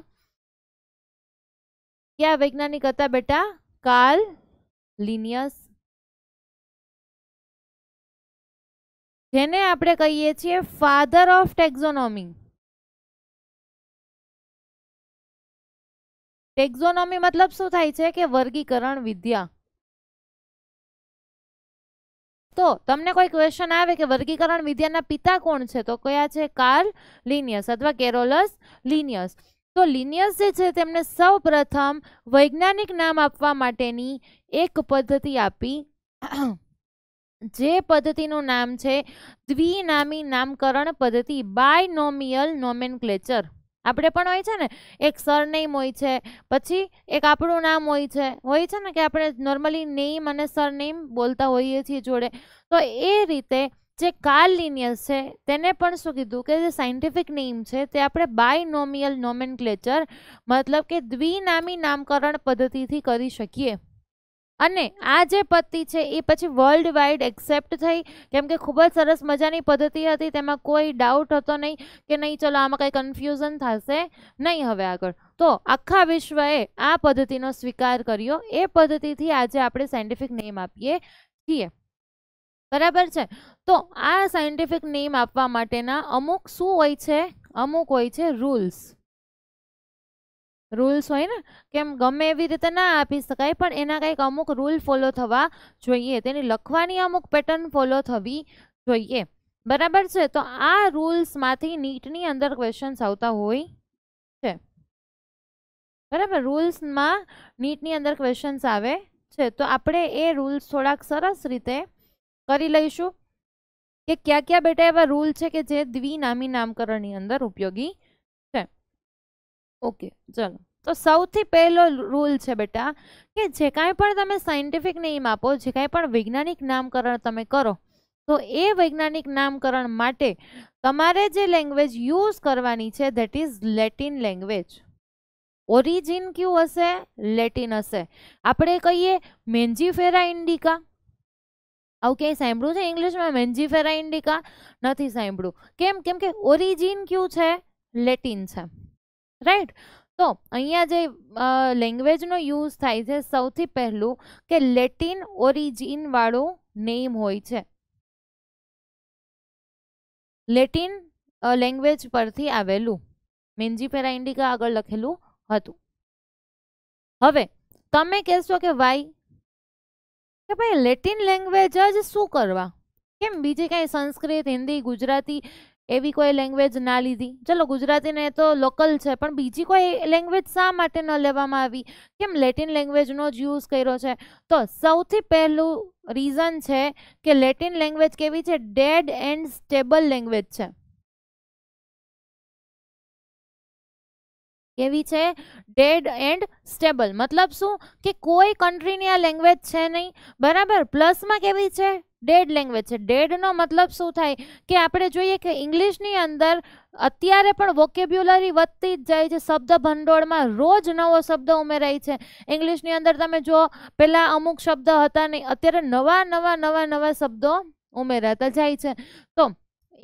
ક્યાં વૈજ્ઞાનિક હતા બેટા કાલ લિનિયસ જેને આપણે કહીએ છીએ ફાધર ઓફ ટેક્ઝોનોમી ટેક્ઝોનોમી મતલબ શું થાય છે કે વર્ગીકરણ વિદ્યા તો તમને કોઈ ક્વેશ્ચન આવે કે વર્ગીકરણ વિદ્યાના પિતા કોણ છે તો કયા છે કાર્લ લિનિયસ અથવા કેરોલસ લિનિયસ તો લિનિયસ જે છે તેમને સૌ વૈજ્ઞાનિક નામ આપવા માટેની એક પદ્ધતિ આપી જે પદ્ધતિનું નામ છે દ્વિનામી નામકરણ પદ્ધતિ બાયનોમિયલ નોમેનક્લેચર આપણે પણ હોય છે ને એક સરનેમ હોય છે પછી એક આપણું નામ હોય છે હોય છે ને કે આપણે નોર્મલી નેમ અને સરનેમ બોલતા હોઈએ છીએ જોડે તો એ રીતે જે કાર લિનિયસ છે તેને પણ શું કીધું કે જે સાયન્ટિફિક નેમ છે તે આપણે બાયનોમિયલ નોમેનક્લેચર મતલબ કે દ્વિનામી નામકરણ પદ્ધતિથી કરી શકીએ અને આ જે પદ્ધતિ છે એ પછી વર્લ્ડ વાઇડ એક્સેપ્ટ થઈ કેમ કે ખૂબ જ સરસ મજાની પદ્ધતિ હતી તેમાં કોઈ ડાઉટ હતો નહીં કે નહીં ચલો આમાં કંઈ કન્ફ્યુઝન થશે નહીં હવે આગળ તો આખા વિશ્વએ આ પદ્ધતિનો સ્વીકાર કર્યો એ પદ્ધતિથી આજે આપણે સાયન્ટિફિક નેમ આપીએ છીએ બરાબર છે તો આ સાયન્ટિફિક નેમ આપવા માટેના અમુક શું હોય છે અમુક હોય છે રૂલ્સ રૂલ્સ હોય ને કેમ ગમે એવી રીતે ના આપી શકાય પણ એના કંઈક અમુક રૂલ ફોલો થવા જોઈએ તેની લખવાની અમુક પેટર્ન ફોલો થવી જોઈએ બરાબર છે તો આ રૂલ્સમાંથી નીટની અંદર ક્વેશ્ચન્સ આવતા હોય છે બરાબર રૂલ્સમાં નીટની અંદર ક્વેશ્ચન્સ આવે છે તો આપણે એ રૂલ્સ થોડાક સરસ રીતે કરી લઈશું કે કયા કયા બેટા એવા રૂલ છે કે જે દ્વિનામી નામકરણની અંદર ઉપયોગી ઓકે ચલો તો સૌથી પહેલો રૂલ છે બેટા કે જે કાંઈ પણ તમે સાયન્ટિફિક નેમ આપો જે કાંઈ પણ વૈજ્ઞાનિક નામકરણ તમે કરો તો એ વૈજ્ઞાનિક નામકરણ માટે તમારે જે લેંગ્વેજ યુઝ કરવાની છે that is Latin language origin ક્યુ હશે લેટિન હશે આપણે કહીએ મેન્જીફેરા ઇન્ડિકા આવું ક્યાંય સાંભળ્યું છે ઇંગ્લિશમાં મેન્જીફેરા ઇન્ડિકા નથી સાંભળ્યું કેમ કેમ કે ઓરિજિન કયું છે લેટિન છે રાઈટ તો અહીંયા જે લેંગ્વેજનો યુઝ થાય છે સૌથી પહેલું કે લેટિન ઓરિજિનવાળો નેમ હોય છે લેટિન લેંગ્વેજ પરથી આવેલું મેન્જીફેરા ઇન્ડિકા આગળ લખેલું હતું હવે તમે કહેશો કે વાય કે ભાઈ લેટિન લેંગ્વેજ જ શું કરવા કેમ બીજી કાંઈ સંસ્કૃત હિન્દી ગુજરાતી એવી કોઈ લેંગ્વેજ ના લીધી ચલો ગુજરાતીને તો લોકલ છે પણ બીજી કોઈ લેંગ્વેજ શા માટે ન લેવામાં આવી કેમ લેટિન લેંગ્વેજનો જ યુઝ કર્યો છે તો સૌથી પહેલું રીઝન છે કે લેટિન લેંગ્વેજ કેવી છે ડેડ એન્ડ સ્ટેબલ લેંગ્વેજ છે કેવી છે ડેડ એન્ડ સ્ટેબલ મતલબ શું કે કોઈ કન્ટ્રીની આ લેંગ્વેજ છે નહીં બરાબર પ્લસમાં કેવી છે ડેડ લેંગ્વેજ છે ડેડનો મતલબ શું થાય કે આપણે જોઈએ કે ઇંગ્લિશની અંદર અત્યારે પણ વોકેબ્યુલરી વધતી જ જાય છે શબ્દ ભંડોળમાં રોજ નવો શબ્દ ઉમેરાય છે ઇંગ્લિશની અંદર તમે જો પહેલાં અમુક શબ્દ હતા નહીં અત્યારે નવા નવા નવા નવા શબ્દો ઉમેરાતા જાય છે તો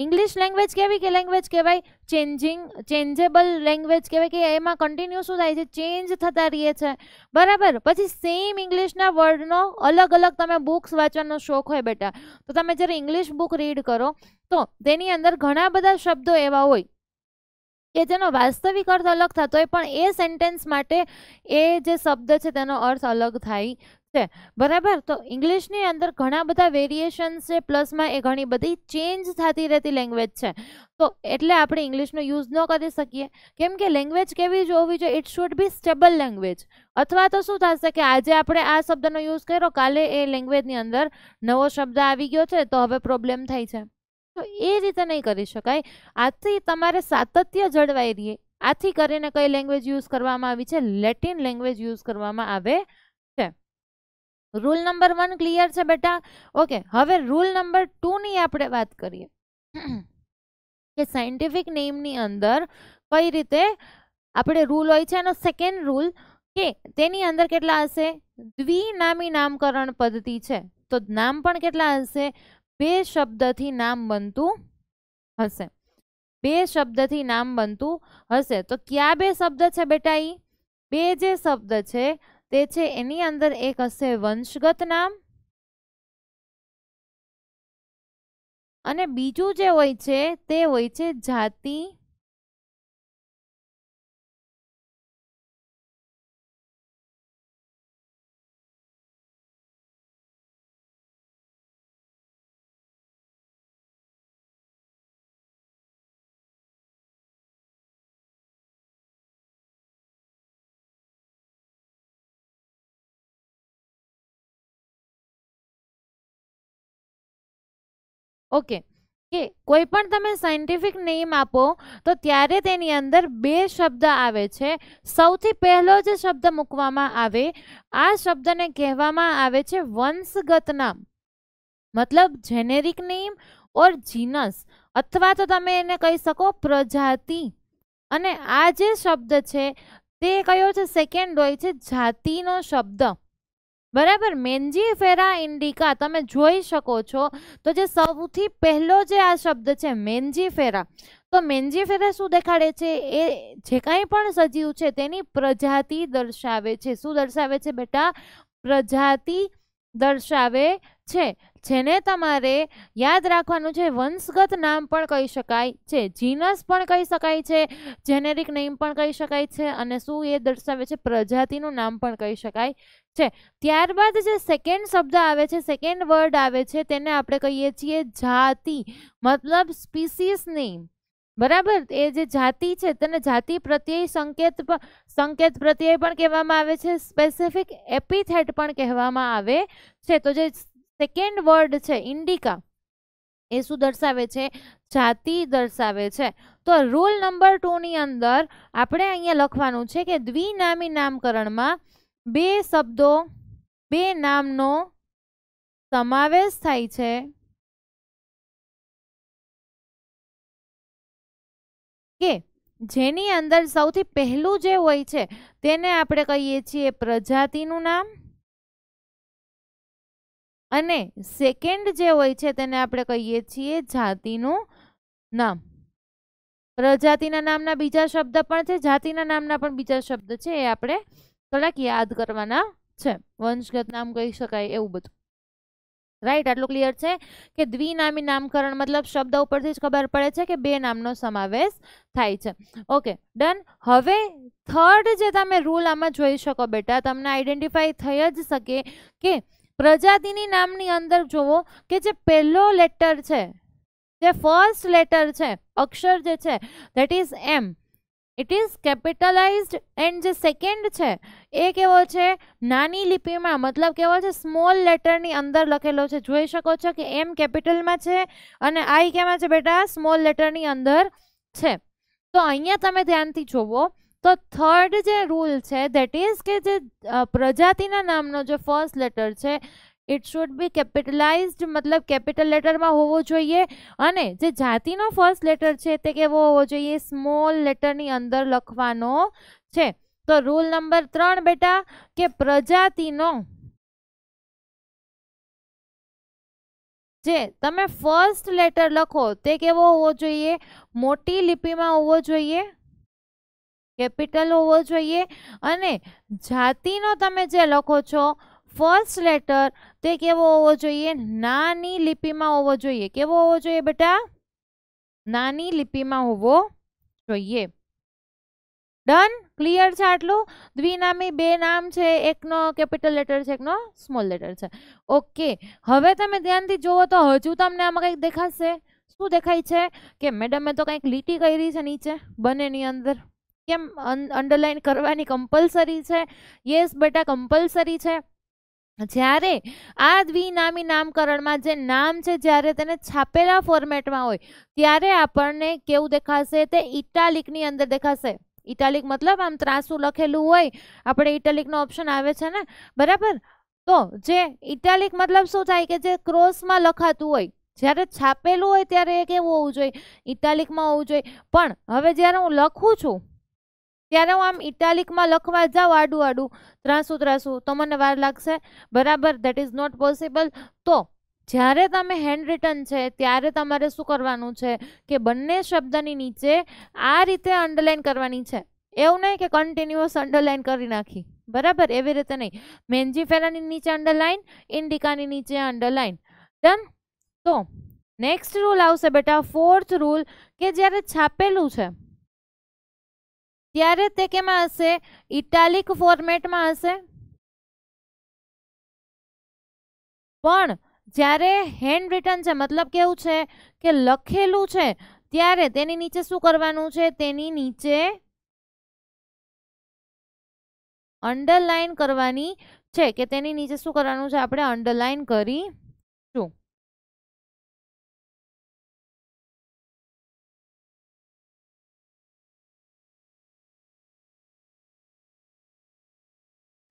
ઇંગ્લિશ લેંગ્વેજ કેવી કે લેંગ્વેજ કહેવાય ચેન્જિંગ ચેન્જેબલ લેંગ્વેજ કહેવાય કે એમાં કન્ટિન્યુ શું થાય છે ચેન્જ થતા રહીએ છે બરાબર પછી સેમ ઇંગ્લિશના વર્ડનો અલગ અલગ તમે બુક્સ વાંચવાનો શોખ હોય બેટા તો તમે જ્યારે ઇંગ્લિશ બુક રીડ કરો તો તેની અંદર ઘણા બધા શબ્દો એવા હોય કે જેનો વાસ્તવિક અર્થ અલગ થતો હોય પણ એ સેન્ટેન્સ માટે એ જે શબ્દ છે તેનો અર્થ અલગ થાય છે બરાબર તો ઇંગ્લિશની અંદર ઘણા બધા વેરિએશન છે પ્લસમાં એ ઘણી બધી ચેન્જ થતી રહેતી લેંગ્વેજ છે તો એટલે આપણે ઇંગ્લિશનો યુઝ ન કરી શકીએ કેમ કે લેંગ્વેજ કેવી જ હોવી જોઈએ it should be stable language અથવા તો શું થશે કે આજે આપણે આ શબ્દનો યુઝ કર્યો કાલે એ લેંગ્વેજની અંદર નવો શબ્દ આવી ગયો છે તો હવે પ્રોબ્લેમ થાય છે તો એ રીતે નહીં કરી શકાય આથી તમારે સાતત્ય જળવાઈ રહીએ આથી કરીને કઈ લેંગ્વેજ યુઝ કરવામાં આવી છે લેટિન લેંગ્વેજ યુઝ કરવામાં આવે રૂલ નંબર વન ક્લિયર છે બેટા ઓકે હવે રૂલ નંબર ટુની આપણે વાત કરીએ કે સાયન્ટિફિક નેમની અંદર કઈ રીતે આપણે રૂલ હોય છે એનો સેકન્ડ રૂલ કે તેની અંદર કેટલા હશે દ્વિનામી નામકરણ પદ્ધતિ છે તો નામ પણ કેટલા હશે બે શબ્દથી નામ બનતું હશે બે શબ્દથી નામ બનતું હશે તો કયા બે શબ્દ છે બેટા એ બે જે શબ્દ છે તે છે એની અંદર એક હશે વંશગત નામ અને બીજું જે હોય છે તે હોય છે જાતિ ઓકે કે કોઈ પણ તમે સાયન્ટિફિક નેમ આપો તો ત્યારે તેની અંદર બે શબ્દ આવે છે સૌથી પહેલો જે શબ્દ મૂકવામાં આવે આ શબ્દને કહેવામાં આવે છે વંશગત નામ મતલબ જેનેરિક નેમ ઓર જીનસ અથવા તો તમે એને કહી શકો પ્રજાતિ અને આ જે શબ્દ છે તે કયો છે સેકન્ડ હોય છે જાતિનો શબ્દ બરાબર મેન્જી ફેરા ઇન્ડિકા તમે જોઈ શકો છો તો જે સૌથી પહેલો જે આ શબ્દ છે મેન્જી ફેરા તો મેન્જી ફેરા શું દેખાડે છે એ જે કાંઈ પણ સજીવ છે તેની પ્રજાતિ દર્શાવે છે શું દર્શાવે છે બેટા પ્રજાતિ દર્શાવે છે જેને તમારે યાદ રાખવાનું છે વંશગત નામ પણ કહી શકાય છે જીનસ પણ કહી શકાય છે જેનેરિક નેમ પણ કહી શકાય છે અને શું એ દર્શાવે છે પ્રજાતિનું નામ પણ કહી શકાય છે ત્યારબાદ જે સેકન્ડ શબ્દ આવે છે સેકન્ડ વર્ડ આવે છે તેને આપણે કહીએ છીએ જાતિ મતલબ સ્પીસીસ સ્પીસીસની બરાબર એ જે જાતિ છે તેને જાતિ પ્રત્યય સંકેત સંકેત પ્રત્યય પણ કહેવામાં આવે છે સ્પેસિફિક એપિથેટ પણ કહેવામાં આવે છે તો જે સેકન્ડ વર્ડ છે ઇન્ડિકા એ શું દર્શાવે છે જાતિ દર્શાવે છે તો રૂલ નંબર ટુની અંદર આપણે અહીંયા લખવાનું છે કે દ્વિનામી નામકરણમાં બે શબ્દો બે નામનો સમાવેશ થાય છે કે જેની અંદર સૌથી પહેલું જે હોય છે તેને આપણે કહીએ છીએ પ્રજાતિનું નામ અને સેકન્ડ જે હોય છે તેને આપણે કહીએ છીએ જાતિનું નામ પ્રજાતિના નામના બીજા શબ્દ પણ છે જાતિના નામના પણ બીજા શબ્દ છે એ આપણે થોડાક યાદ કરવાના છે વંશગત નામ કહી શકાય એવું બધું રાઈટ આટલું ક્લિયર છે કે દ્વિનામી નામકરણ મતલબ શબ્દ ઉપરથી જ ખબર પડે છે કે બે નામનો સમાવેશ થાય છે ઓકે ડન હવે થર્ડ જે તમે રૂલ આમાં જોઈ શકો બેટા તમને આઈડેન્ટિફાઈ થઈ જ શકે કે પ્રજાતિની નામની અંદર જુઓ કે જે પહેલો લેટર છે જે ફર્સ્ટ લેટર છે અક્ષર જે છે that is M it is capitalized and જે સેકન્ડ છે એ કેવો છે નાની લિપિમાં મતલબ કેવો છે સ્મોલ લેટરની અંદર લખેલો છે જોઈ શકો છો કે એમ કેપિટલમાં છે અને આઈ કેમાં છે બેટા સ્મોલ લેટરની અંદર છે તો અહીંયા તમે ધ્યાનથી જોવો તો થર્ડ જે રૂલ છે દેટ ઇઝ કે જે પ્રજાતિના નામનો જે ફર્સ્ટ લેટર છે ઇટ શુડ બી કેપિટલાઇઝ્ડ મતલબ કેપિટલ લેટરમાં હોવો જોઈએ અને જે જાતિનો ફર્સ્ટ લેટર છે તે કેવો હોવો જોઈએ સ્મોલ લેટરની અંદર લખવાનો છે તો રૂલ નંબર ત્રણ બેટા કે પ્રજાતિનો જે તમે ફર્સ્ટ લેટર લખો તે કેવો હોવો જોઈએ મોટી લિપિમાં હોવો જોઈએ કેપિટલ હોવો જોઈએ અને જાતિનો તમે જે લખો છો ફર્સ્ટ લેટર તે કેવો હોવો જોઈએ નાની લિપિમાં હોવો જોઈએ કેવો હોવો જોઈએ બેટા નાની લિપિમાં હોવો જોઈએ ડન ક્લિયર છે આટલું દ્વિનામી બે નામ છે એકનો કેપિટલ લેટર છે એકનો સ્મોલ લેટર છે ઓકે હવે તમે ધ્યાનથી જુઓ તો હજુ તમને આમાં કંઈક દેખાશે શું દેખાય છે કે મેડમે તો કંઈક લીટી કરી છે નીચે બંનેની અંદર કેમ અંડરલાઇન કરવાની કમ્પલસરી છે યસ બેટા કમ્પલસરી છે જ્યારે આ દ્વિનામી નામકરણમાં જે નામ છે જ્યારે તેને છાપેલા ફોર્મેટમાં હોય ત્યારે આપણને કેવું દેખાશે તે ઇટાલિકની અંદર દેખાશે ઇટાલિક મતલબ આમ ત્રાસું લખેલું હોય આપણે ઇટાલિકનો ઓપ્શન આવે છે ને બરાબર તો જે ઇટાલિક મતલબ શું થાય કે જે ક્રોસમાં લખાતું હોય જ્યારે છાપેલું હોય ત્યારે એ કેવું હોવું જોઈએ ઇટાલિકમાં હોવું જોઈએ પણ હવે જ્યારે હું લખું છું ત્યારે હું આમ ઇટાલિકમાં લખવા જાઉં આડું આડું ત્રાસું ત્રાસું તો મને વાર લાગશે બરાબર દેટ ઇઝ નોટ પોસિબલ તો જ્યારે તમે હેન્ડ રિટર્ન છે ત્યારે તમારે શું કરવાનું છે કે બંને શબ્દની નીચે આ રીતે અંડરલાઇન કરવાની છે એવું નહીં કે કન્ટિન્યુઅસ અંડરલાઇન કરી નાખી બરાબર એવી રીતે નહીં મેન્જી ફેરાની નીચે અંડરલાઇન ઇન્ડિકાની નીચે અંડરલાઇન ડન તો નેક્સ્ટ રૂલ આવશે બેટા ફોર્થ રૂલ કે જ્યારે છાપેલું છે ત્યારે તે કેમાં હશે ઇટાલિક ફોર્મેટમાં હશે પણ જ્યારે હેન્ડ રિટર્ન છે મતલબ કેવું છે કે લખેલું છે ત્યારે તેની નીચે શું કરવાનું છે તેની નીચે અંડરલાઈન કરવાની છે કે તેની નીચે શું કરવાનું છે આપણે અંડરલાઈન કરી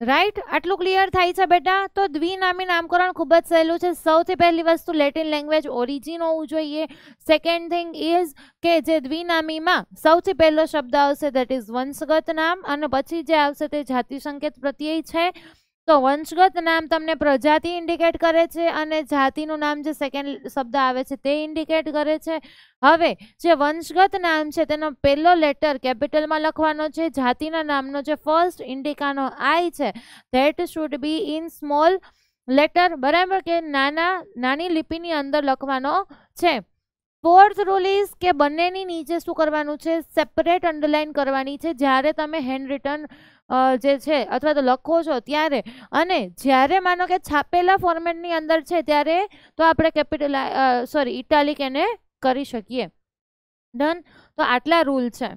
રાઈટ આટલું ક્લિયર થાય છે બેટા તો દ્વિનામી નામકરણ ખૂબ જ સહેલું છે સૌથી પહેલી વસ્તુ લેટિન લેંગ્વેજ ઓરિજિન હોવું જોઈએ સેકન્ડ થિંગ ઇઝ કે જે દ્વિનામીમાં સૌથી પહેલો શબ્દ આવશે દેટ ઇઝ વંશગત નામ અને પછી જે આવશે તે જાતિ સંકેત પ્રત્યય છે તો વંશગત નામ તમને પ્રજાતિ ઇન્ડિકેટ કરે છે અને જાતિનું નામ જે સેકન્ડ શબ્દ આવે છે તે ઇન્ડિકેટ કરે છે હવે જે વંશગત નામ છે તેનો પહેલો લેટર કેપિટલમાં લખવાનો છે જાતિના નામનો જે ફર્સ્ટ ઇન્ડિકાનો આઈ છે that should be in small letter બરાબર કે નાના નાની લિપિની અંદર લખવાનો છે ફોર્થ રૂલ ઇઝ કે બંનેની નીચે શું કરવાનું છે સેપરેટ અન્ડરલાઇન કરવાની છે જ્યારે તમે હેન્ડ રિટર્ન જે છે અથવા તો લખો છો ત્યારે અને જ્યારે માનો કે છાપેલા ફોર્મેટની અંદર છે ત્યારે તો આપણે કેપિટલ સોરી ઇટાલિક એને કરી શકીએ ડન તો આટલા રૂલ છે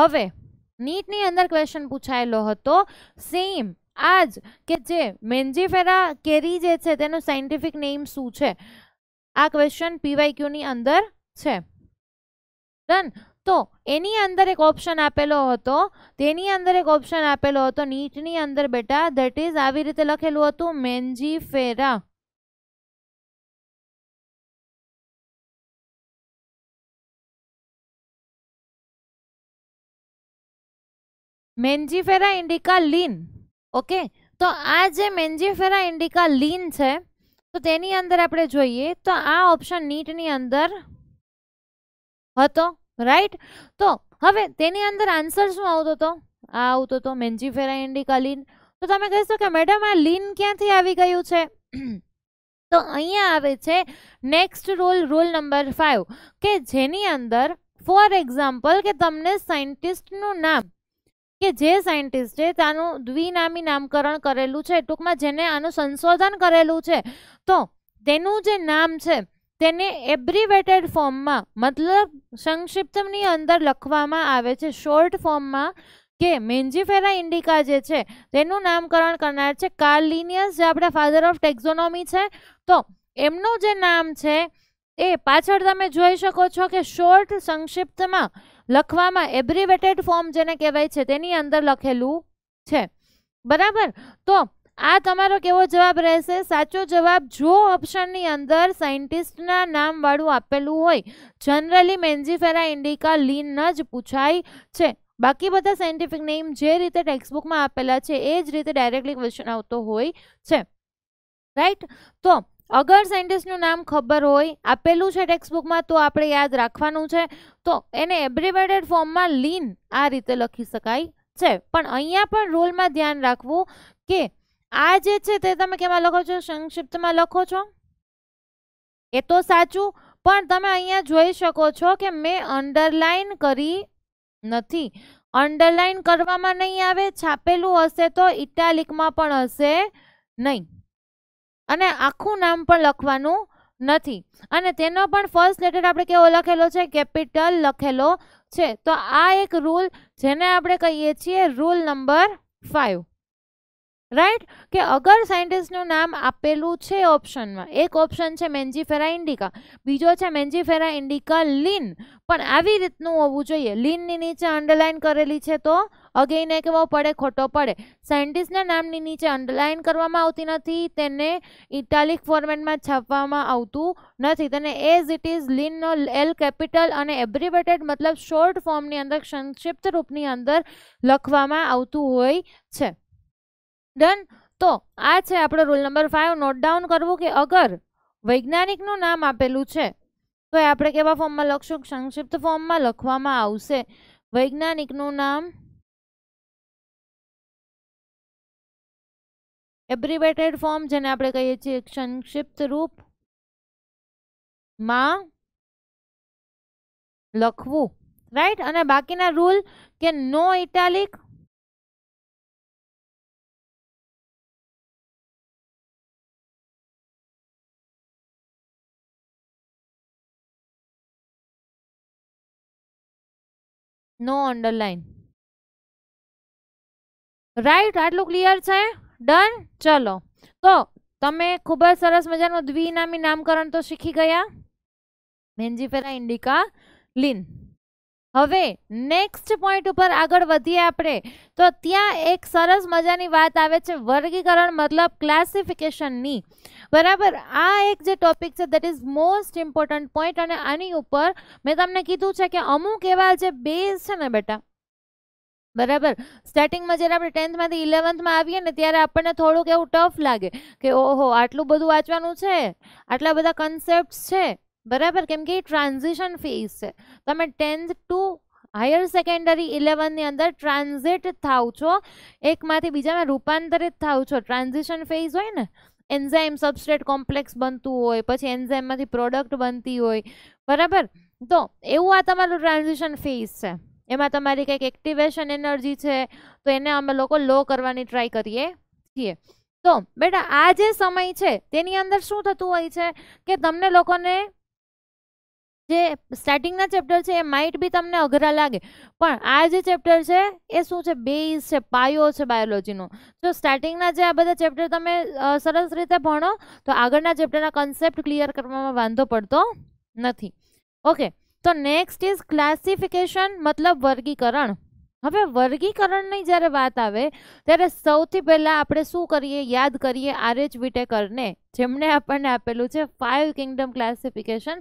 હવે નીટની અંદર ક્વેશ્ચન પૂછાયેલો હતો સેમ આજ કે જે મેન્જીફેરા કેરી જે છે તેનું સાયન્ટિફિક નેમ શું છે આ ક્વેશ્ચન પીવાય પીવાયક્યુની અંદર છે ડન તો એની અંદર એક ઓપ્શન આપેલો હતો તેની અંદર એક ઓપ્શન આપેલો હતો નીટની અંદર બેટા ધેટ ઇઝ આવી રીતે લખેલું હતું મેન્જી ફેરા મેન્જીફેરા ઇન્ડિકા લીન ઓકે તો આ જે મેન્જીફેરા ઇન્ડિકા લીન છે તો તેની અંદર આપણે જોઈએ તો આ ઓપ્શન નીટની અંદર હતો રાઈટ તો હવે તેની અંદર આન્સર શું આવતો હતો આ આવતો હતો મેન્જીફેરા ઇન્ડિકા લીન તો તમે કહેશો કે મેડમ આ લીન ક્યાંથી આવી ગયું છે તો અહીંયા આવે છે next rule rule number five કે જેની અંદર ફોર એક્ઝામ્પલ કે તમને સાયન્ટિસ્ટનું નામ કે જે સાયન્ટિસ્ટે તેનું દ્વિનામી નામકરણ કરેલું છે ટૂંકમાં જેને આનું સંશોધન કરેલું છે તો તેનું જે નામ છે તેને એબ્રિવેટેડ ફોર્મમાં મતલબ સંક્ષિપ્તની અંદર લખવામાં આવે છે શોર્ટ ફોર્મમાં કે મેન્જીફેરા ઇન્ડિકા જે છે તેનું નામકરણ કરનાર છે કાર્લિનિયસ જે આપણા ફાધર ઓફ ટેક્ઝોનોમી છે તો એમનું જે નામ છે એ પાછળ તમે જોઈ શકો છો કે શોર્ટ સંક્ષિપ્તમાં લખવામાં એબ્રિવેટેડ ફોર્મ જેને કહેવાય છે તેની અંદર લખેલું છે બરાબર તો આ તમારો કેવો જવાબ રહેશે સાચો જવાબ જો ઓપ્શનની અંદર સાયન્ટિસ્ટના નામવાળું આપેલું હોય જનરલી મેન્જીફેરા ઇન્ડિકા લીન જ પૂછાય છે બાકી બધા સાયન્ટિફિક નેમ જે રીતે ટેક્સ્ટબુકમાં આપેલા છે એ જ રીતે ડાયરેક્ટલી ક્વેશ્ચન આવતો હોય છે રાઈટ તો અગર સાયન્ટિસ્ટનું નામ ખબર હોય આપેલું છે ટેક્સ્ટબુકમાં તો આપણે યાદ રાખવાનું છે તો એને એબ્રિવેટેડ ફોર્મમાં લીન આ રીતે લખી શકાય છે પણ અહીંયા પણ રોલમાં ધ્યાન રાખવું કે આ જે છે તે તમે કેમાં લખો છો સંક્ષિપ્તમાં લખો છો એ તો સાચું પણ તમે અહીંયા જોઈ શકો છો કે મેં અંડરલાઇન કરી નથી અંડરલાઇન કરવામાં નહીં આવે છાપેલું હશે તો ઇટાલિકમાં પણ હશે નહીં અને આખું નામ પણ લખવાનું નથી અને તેનો પણ ફર્સ્ટ લેટર આપણે કેવો લખેલો છે કેપિટલ લખેલો છે તો આ એક રૂલ જેને આપણે કહીએ છીએ રૂલ નંબર ફાઇવ રાઈટ કે અગર સાયન્ટિસ્ટનું નામ આપેલું છે ઓપ્શનમાં એક ઓપ્શન છે મેન્જીફેરા ઇન્ડિકા બીજો છે મેન્જીફેરા ઇન્ડિકા લીન પણ આવી રીતનું હોવું જોઈએ લીનની નીચે અંડરલાઇન કરેલી છે તો અગેઇન એ કેવો પડે ખોટો પડે સાયન્ટિસ્ટના નામની નીચે અંડરલાઇન કરવામાં આવતી નથી તેને ઇટાલિક ફોર્મેટમાં છાપવામાં આવતું નથી તેને એઝ ઇટ ઇઝ લીનનો એલ કેપિટલ અને એબ્રિવેટેડ મતલબ શોર્ટ ફોર્મની અંદર સંક્ષિપ્ત રૂપની અંદર લખવામાં આવતું હોય છે ડન તો આ છે આપણો rule number five note down કરવું કે અગર વૈજ્ઞાનિકનું નામ આપેલું છે તો એ આપણે કેવા ફોર્મમાં લખશું સંક્ષિપ્ત ફોર્મમાં લખવામાં આવશે વૈજ્ઞાનિકનું નામ એબ્રિવેટેડ ફોર્મ જેને આપણે કહીએ છીએ સંક્ષિપ્ત રૂપ માં લખવું રાઈટ અને બાકીના રૂલ કે no italic no underline right આટલું ક્લિયર છે ડન ચલો તો તમે ખૂબ જ સરસ મજાનું દ્વિનામી નામકરણ તો શીખી ગયા મેન્જીફેરા ઇન્ડિકા લીન હવે નેક્સ્ટ પોઈન્ટ ઉપર આગળ વધીએ આપણે તો ત્યાં એક સરસ મજાની વાત આવે છે વર્ગીકરણ મતલબ ક્લાસિફિકેશનની બરાબર આ એક જે ટોપિક છે that is most important point અને આની ઉપર મેં તમને કીધું છે કે અમુક એવા જે બેઝ છે ને બેટા બરાબર સ્ટાર્ટિંગમાં જ્યારે આપણે ટેન્થમાંથી ઇલેવન્થમાં આવીએ ને ત્યારે આપણને થોડુંક એવું ટફ લાગે કે ઓહો આટલું બધું વાંચવાનું છે આટલા બધા કન્સેપ્ટ છે બરાબર કેમ કે એ ટ્રાન્ઝિશન ફેઝ છે તમે ટેન્થ ટુ હાયર સેકન્ડરી ઇલેવનની અંદર ટ્રાન્ઝિટ થાવ છો એકમાંથી બીજામાં રૂપાંતરિત થાવ છો ટ્રાન્ઝિશન ફેઝ હોય ને એન્ઝાઇમ સબસ્ટ્રેટ કોમ્પ્લેક્સ બનતું હોય પછી એન્ઝાઇમમાંથી પ્રોડક્ટ બનતી હોય બરાબર તો એવું આ તમારું ટ્રાન્ઝિશન ફેઝ છે એમાં તમારી કંઈક એક્ટિવેશન એનર્જી છે તો એને અમે લોકો લો કરવાની ટ્રાય કરીએ છીએ તો બેટા આ જે સમય છે તેની અંદર શું થતું હોય છે કે તમને લોકોને જે સ્ટાર્ટિંગના ચેપ્ટર છે એ માઇટ બી તમને અઘરા લાગે પણ આ જે ચેપ્ટર છે એ શું છે બેઝ છે પાયો છે બાયોલોજીનો જો સ્ટાર્ટિંગના જે આ બધા ચેપ્ટર તમે સરસ રીતે ભણો તો આગળના ચેપ્ટરના કન્સેપ્ટ ક્લિયર કરવામાં વાંધો પડતો નથી ઓકે તો નેક્સ્ટ ઇઝ ક્લાસિફિકેશન મતલબ વર્ગીકરણ હવે વર્ગીકરણની જ્યારે વાત આવે ત્યારે સૌથી પહેલાં આપણે શું કરીએ યાદ કરીએ આર એચ વિટેકરને જેમણે આપણને આપેલું છે ફાઇવ કિંગડમ ક્લાસિફિકેશન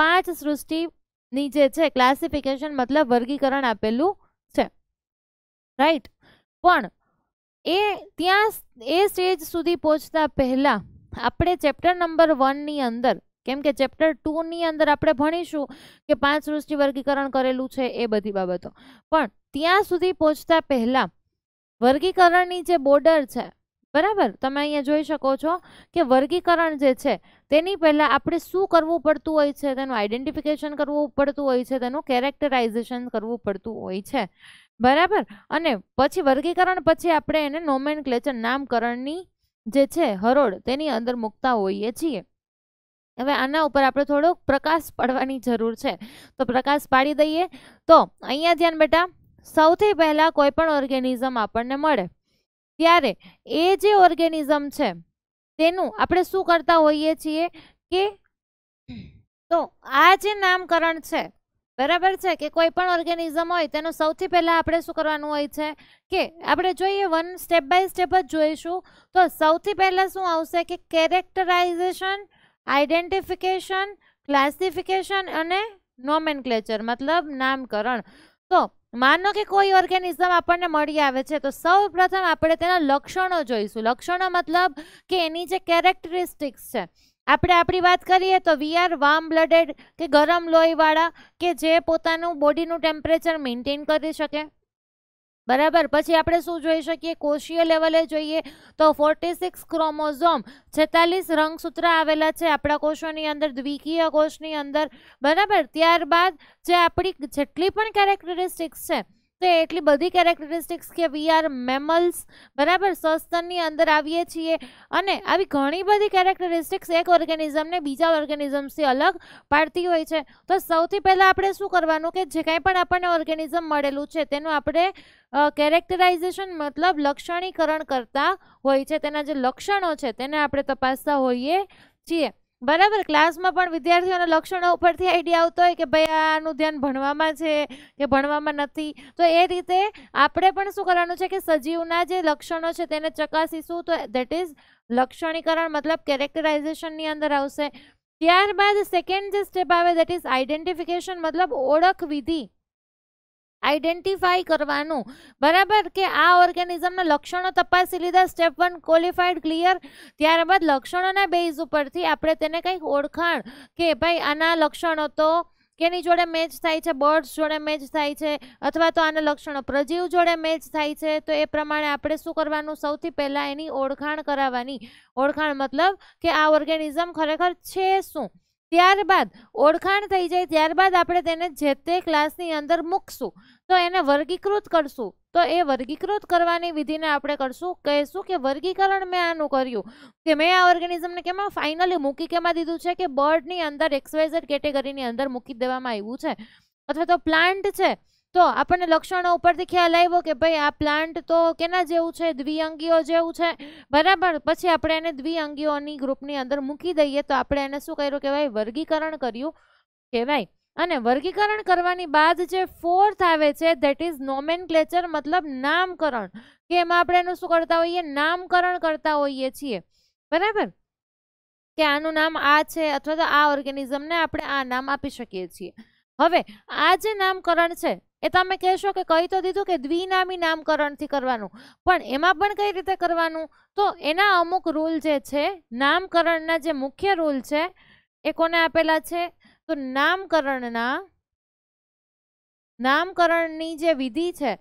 પાંચ સૃષ્ટિની જે છે ક્લાસિફિકેશન મતલબ વર્ગીકરણ આપેલું છે રાઈટ પણ એ ત્યાં એ સ્ટેજ સુધી પહોંચતા પહેલાં આપણે ચેપ્ટર નંબર વનની અંદર કેમ કે ચેપ્ટર ટુની અંદર આપણે ભણીશું કે પાંચ સૃષ્ટિ વર્ગીકરણ કરેલું છે એ બધી બાબતો પણ ત્યાં સુધી પહોંચતા પહેલાં વર્ગીકરણની જે બોર્ડર છે બરાબર તમે અહીંયા જોઈ શકો છો કે વર્ગીકરણ જે છે તેની પહેલાં આપણે શું કરવું પડતું હોય છે તેનું આઈડેન્ટિફિકેશન કરવું પડતું હોય છે તેનું કેરેક્ટરાઇઝેશન કરવું પડતું હોય છે બરાબર અને પછી વર્ગીકરણ પછી આપણે એને નોમેન ક્લેચર નામકરણની જે છે હરોળ તેની અંદર મૂકતા હોઈએ છીએ હવે આના ઉપર આપણે થોડોક પ્રકાશ પાડવાની જરૂર છે તો પ્રકાશ પાડી દઈએ તો અહીંયા ધ્યાન બેટા સૌથી પહેલાં કોઈ પણ ઓર્ગેનિઝમ આપણને મળે ત્યારે એ જે ઓર્ગેનિઝમ છે તેનું આપણે શું કરતા હોઈએ છીએ કે તો આ જે નામકરણ છે બરાબર છે કે કોઈ પણ ઓર્ગેનિઝમ હોય તેનું સૌથી પહેલાં આપણે શું કરવાનું હોય છે કે આપણે જોઈએ વન સ્ટેપ બાય સ્ટેપ જ જોઈશું તો સૌથી પહેલાં શું આવશે કે કેરેક્ટરાઇઝેશન આઈડેન્ટિફિકેશન ક્લાસિફિકેશન અને નોમેન મતલબ નામકરણ તો માનો કે કોઈ ઓર્ગેનિઝમ આપણને મળી આવે છે તો સૌ પ્રથમ આપણે તેના લક્ષણો જોઈશું લક્ષણો મતલબ કે એની જે કેરેક્ટરિસ્ટિક્સ છે આપણે આપણી વાત કરીએ તો વી આર વાર્મ બ્લડેડ કે ગરમ લોહીવાળા કે જે પોતાનું બોડીનું ટેમ્પરેચર મેન્ટેન કરી શકે બરાબર પછી આપણે શું જોઈ શકીએ કોષીય લેવલે જોઈએ તો ફોર્ટી સિક્સ ક્રોમોઝોમ છેતાલીસ રંગસૂત્ર આવેલા છે આપણા કોષોની અંદર દ્વિકીય કોષની અંદર બરાબર ત્યારબાદ જે આપણી જેટલી પણ કેરેક્ટરિસ્ટિક્સ છે તો એટલી બધી કેરેક્ટરિસ્ટિક્સ કે વી આર મેમલ્સ બરાબર સસ્તનની અંદર આવીએ છીએ અને આવી ઘણી બધી કેરેક્ટરિસ્ટિક્સ એક ઓર્ગેનિઝમને બીજા ઓર્ગેનિઝમ્સથી અલગ પાડતી હોય છે તો સૌથી પહેલાં આપણે શું કરવાનું કે જે કાંઈ પણ આપણને ઓર્ગેનિઝમ મળેલું છે તેનું આપણે કેરેક્ટરાઇઝેશન મતલબ લક્ષણીકરણ કરતા હોય છે તેના જે લક્ષણો છે તેને આપણે તપાસતા હોઈએ છીએ બરાબર ક્લાસમાં પણ વિદ્યાર્થીઓના લક્ષણો ઉપરથી આઈડિયા આવતો હોય કે ભાઈ આનું ધ્યાન ભણવામાં છે કે ભણવામાં નથી તો એ રીતે આપણે પણ શું કરવાનું છે કે સજીવના જે લક્ષણો છે તેને ચકાસીશું તો દેટ ઇઝ લક્ષણીકરણ મતલબ કેરેક્ટરાઇઝેશનની અંદર આવશે ત્યારબાદ સેકન્ડ જે સ્ટેપ આવે દેટ ઇઝ આઈડેન્ટિફિકેશન મતલબ ઓળખ વિધિ આઈડેન્ટિફાઈ કરવાનું બરાબર કે આ ઓર્ગેનિઝમના લક્ષણો તપાસી લીધા સ્ટેપ વન ક્વોલિફાઈડ ક્લિયર ત્યારબાદ લક્ષણોના બેઝ ઉપરથી આપણે તેને કંઈક ઓળખાણ કે ભાઈ આના લક્ષણો તો કેની જોડે મેચ થાય છે બર્ડ્સ જોડે મેચ થાય છે અથવા તો આના લક્ષણો પ્રજીવ જોડે મેચ થાય છે તો એ પ્રમાણે આપણે શું કરવાનું સૌથી પહેલાં એની ઓળખાણ કરાવવાની ઓળખાણ મતલબ કે આ ઓર્ગેનિઝમ ખરેખર છે શું ત્યારબાદ ઓળખાણ થઈ જાય ત્યારબાદ આપણે તેને જે તે ક્લાસની અંદર મૂકશું તો એને વર્ગીકૃત કરશું તો એ વર્ગીકૃત કરવાની વિધિને આપણે કરશું કહેશું કે વર્ગીકરણ મેં આનું કર્યું કે મેં આ ઓર્ગેનિઝમને કેમાં ફાઇનલી મૂકી કેમાં દીધું છે કે બર્ડની અંદર એક્સવાઇઝેડ કેટેગરીની અંદર મૂકી દેવામાં આવ્યું છે અથવા તો પ્લાન્ટ છે તો આપણને લક્ષણો ઉપરથી ખ્યાલ આવ્યો કે ભાઈ આ પ્લાન્ટ તો કેના જેવું છે દ્વિઅંગીઓ જેવું છે બરાબર પછી આપણે એને દ્વિઅંગીઓની ગ્રુપની અંદર મૂકી દઈએ તો આપણે એને શું કર્યું કહેવાય વર્ગીકરણ કર્યું કહેવાય અને વર્ગીકરણ કરવાની બાદ જે ફોર્થ આવે છે ધેટ ઇઝ નોમેનક્લેચર મતલબ નામકરણ કે એમાં આપણે એનું શું કરતા હોઈએ નામકરણ કરતા હોઈએ છીએ બરાબર કે આનું નામ આ છે અથવા તો આ ઓર્ગેનિઝમને આપણે આ નામ આપી શકીએ છીએ હવે આ જે નામકરણ છે એ તમે કહેશો કે કહી તો દીધું કે દ્વિનામી નામકરણથી કરવાનું પણ એમાં પણ કઈ રીતે કરવાનું તો એના અમુક રૂલ જે છે નામકરણના જે મુખ્ય રૂલ છે એ કોને આપેલા છે તો નામકરણના નામકરણની જે વિધિ છે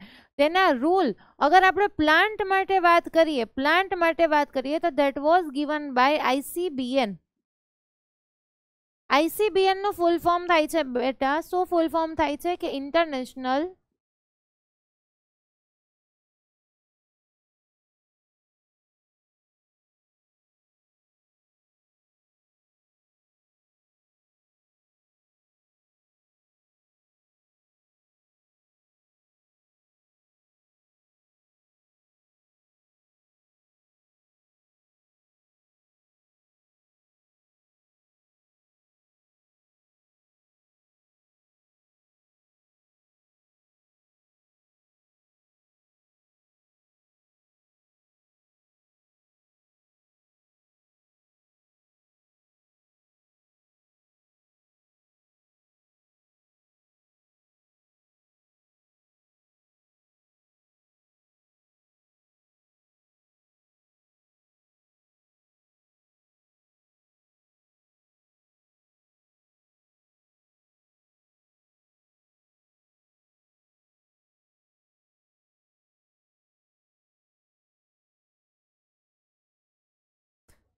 તેના રૂલ અગર આપણે પ્લાન્ટ માટે વાત કરીએ પ્લાન્ટ માટે વાત કરીએ તો that was given by ICBN આઈસીબીએનનું ફૂલ ફોર્મ થાય છે બેટા શું ફૂલ ફોર્મ થાય છે કે ઇન્ટરનેશનલ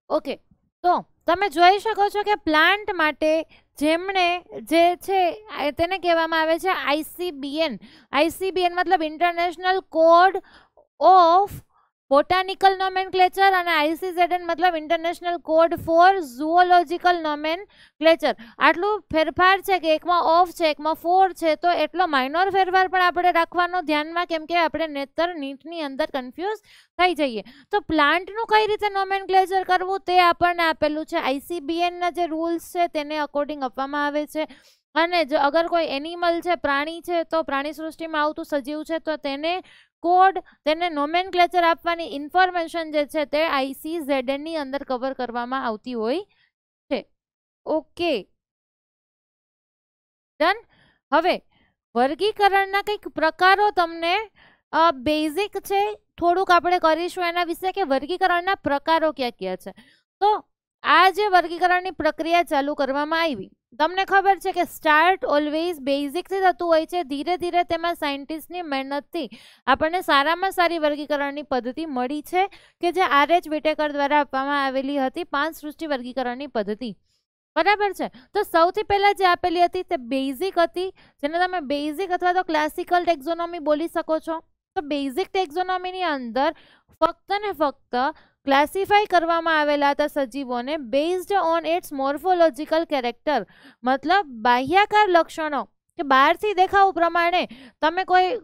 ઓકે તો તમે જોઈ શકો છો કે પ્લાન્ટ માટે જેમણે જે છે તેને કહેવામાં આવે છે આઈસીબીએન આઈસીબીએન મતલબ international code of botanical nomenclature અને આઈસીઝેડન મતલબ international code for zoological nomenclature આટલું ફેરફાર છે કે એકમાં ઓફ છે એકમાં ફોર છે તો એટલો માઇનોર ફેરફાર પણ આપણે રાખવાનો ધ્યાનમાં કેમ કે આપણે નેતર નીટની અંદર કન્ફ્યુઝ થઈ જઈએ તો પ્લાન્ટનું કઈ રીતે નોમેન ક્લેચર કરવું તે આપણને આપેલું છે આઈસીબીએનના જે રૂલ્સ છે તેને અકોર્ડિંગ આપવામાં આવે છે અને જો અગર કોઈ એનિમલ છે પ્રાણી છે તો પ્રાણી સૃષ્ટિમાં આવતું સજીવ છે તો તેને કોડ તેને નોમેનક્લેચર આપવાની ઇન્ફોર્મેશન જે છે તે આઈસી આઈસીઝેડની અંદર કવર કરવામાં આવતી હોય છે ઓકે ડન હવે વર્ગીકરણના કંઈક પ્રકારો તમને બેઝિક છે થોડુંક આપણે કરીશું એના વિશે કે વર્ગીકરણના પ્રકારો ક્યાં ક્યાં છે તો આ જે વર્ગીકરણની પ્રક્રિયા ચાલુ કરવામાં આવી તમને ખબર છે કે સ્ટાર્ટ ઓલવેઝ બેઝિકથી થતું હોય છે ધીરે ધીરે તેમાં સાયન્ટિસ્ટની મહેનતથી આપણને સારામાં સારી વર્ગીકરણની પદ્ધતિ મળી છે કે જે આર એચ વિટેકર દ્વારા આપવામાં આવેલી હતી પાંચ સૃષ્ટિ વર્ગીકરણની પદ્ધતિ બરાબર છે તો સૌથી પહેલાં જે આપેલી હતી તે બેઝિક હતી જેને તમે બેઝિક અથવા તો ક્લાસિકલ ટેક્ઝોનોમી બોલી શકો છો તો બેઝિક ટેક્ઝોનોમીની અંદર ફક્ત ને ફક્ત ક્લાસિફાય કરવામાં આવેલા હતા સજીવોને based on its morphological character મતલબ બાહ્યાકાર લક્ષણો કે બહારથી દેખાવ પ્રમાણે તમે કોઈ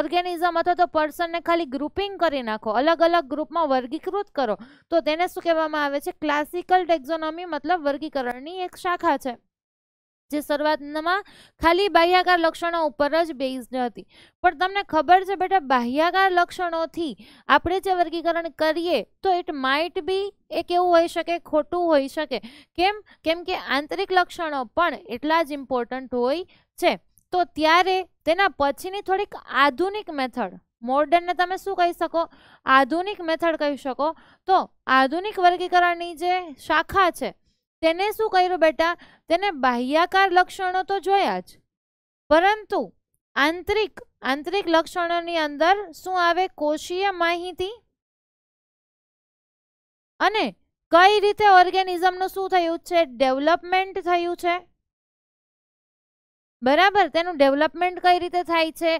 ઓર્ગેનિઝમ અથવા તો પર્સનને ખાલી ગ્રુપિંગ કરી નાખો અલગ અલગ ગ્રુપમાં વર્ગીકૃત કરો તો તેને શું કહેવામાં આવે છે ક્લાસિકલ ટેક્ઝોનોમી મતલબ વર્ગીકરણની એક શાખા છે જે શરૂઆતમાં ખાલી બાહ્યાકાર લક્ષણો ઉપર જ બેઝડ હતી પણ તમને ખબર છે બેટા બાહ્યાકાર લક્ષણોથી આપણે જે વર્ગીકરણ કરીએ તો ઇટ માઇટ બી એ કેવું હોઈ શકે ખોટું હોઈ શકે કેમ કેમ કે આંતરિક લક્ષણો પણ એટલા જ ઇમ્પોર્ટન્ટ હોય છે તો ત્યારે તેના પછીની થોડીક આધુનિક મેથડ મોર્ડનને તમે શું કહી શકો આધુનિક મેથડ કહી શકો તો આધુનિક વર્ગીકરણની જે શાખા છે તેને શું કર્યું બેટા તેને બાહ્યાકાર લક્ષણો તો જોયા જ પરંતુ આંતરિક આંતરિક લક્ષણોની અંદર શું આવે કોષીય માહિતી અને કઈ રીતે ઓર્ગેનિઝમનું શું થયું છે ડેવલપમેન્ટ થયું છે બરાબર તેનું ડેવલપમેન્ટ કઈ રીતે થાય છે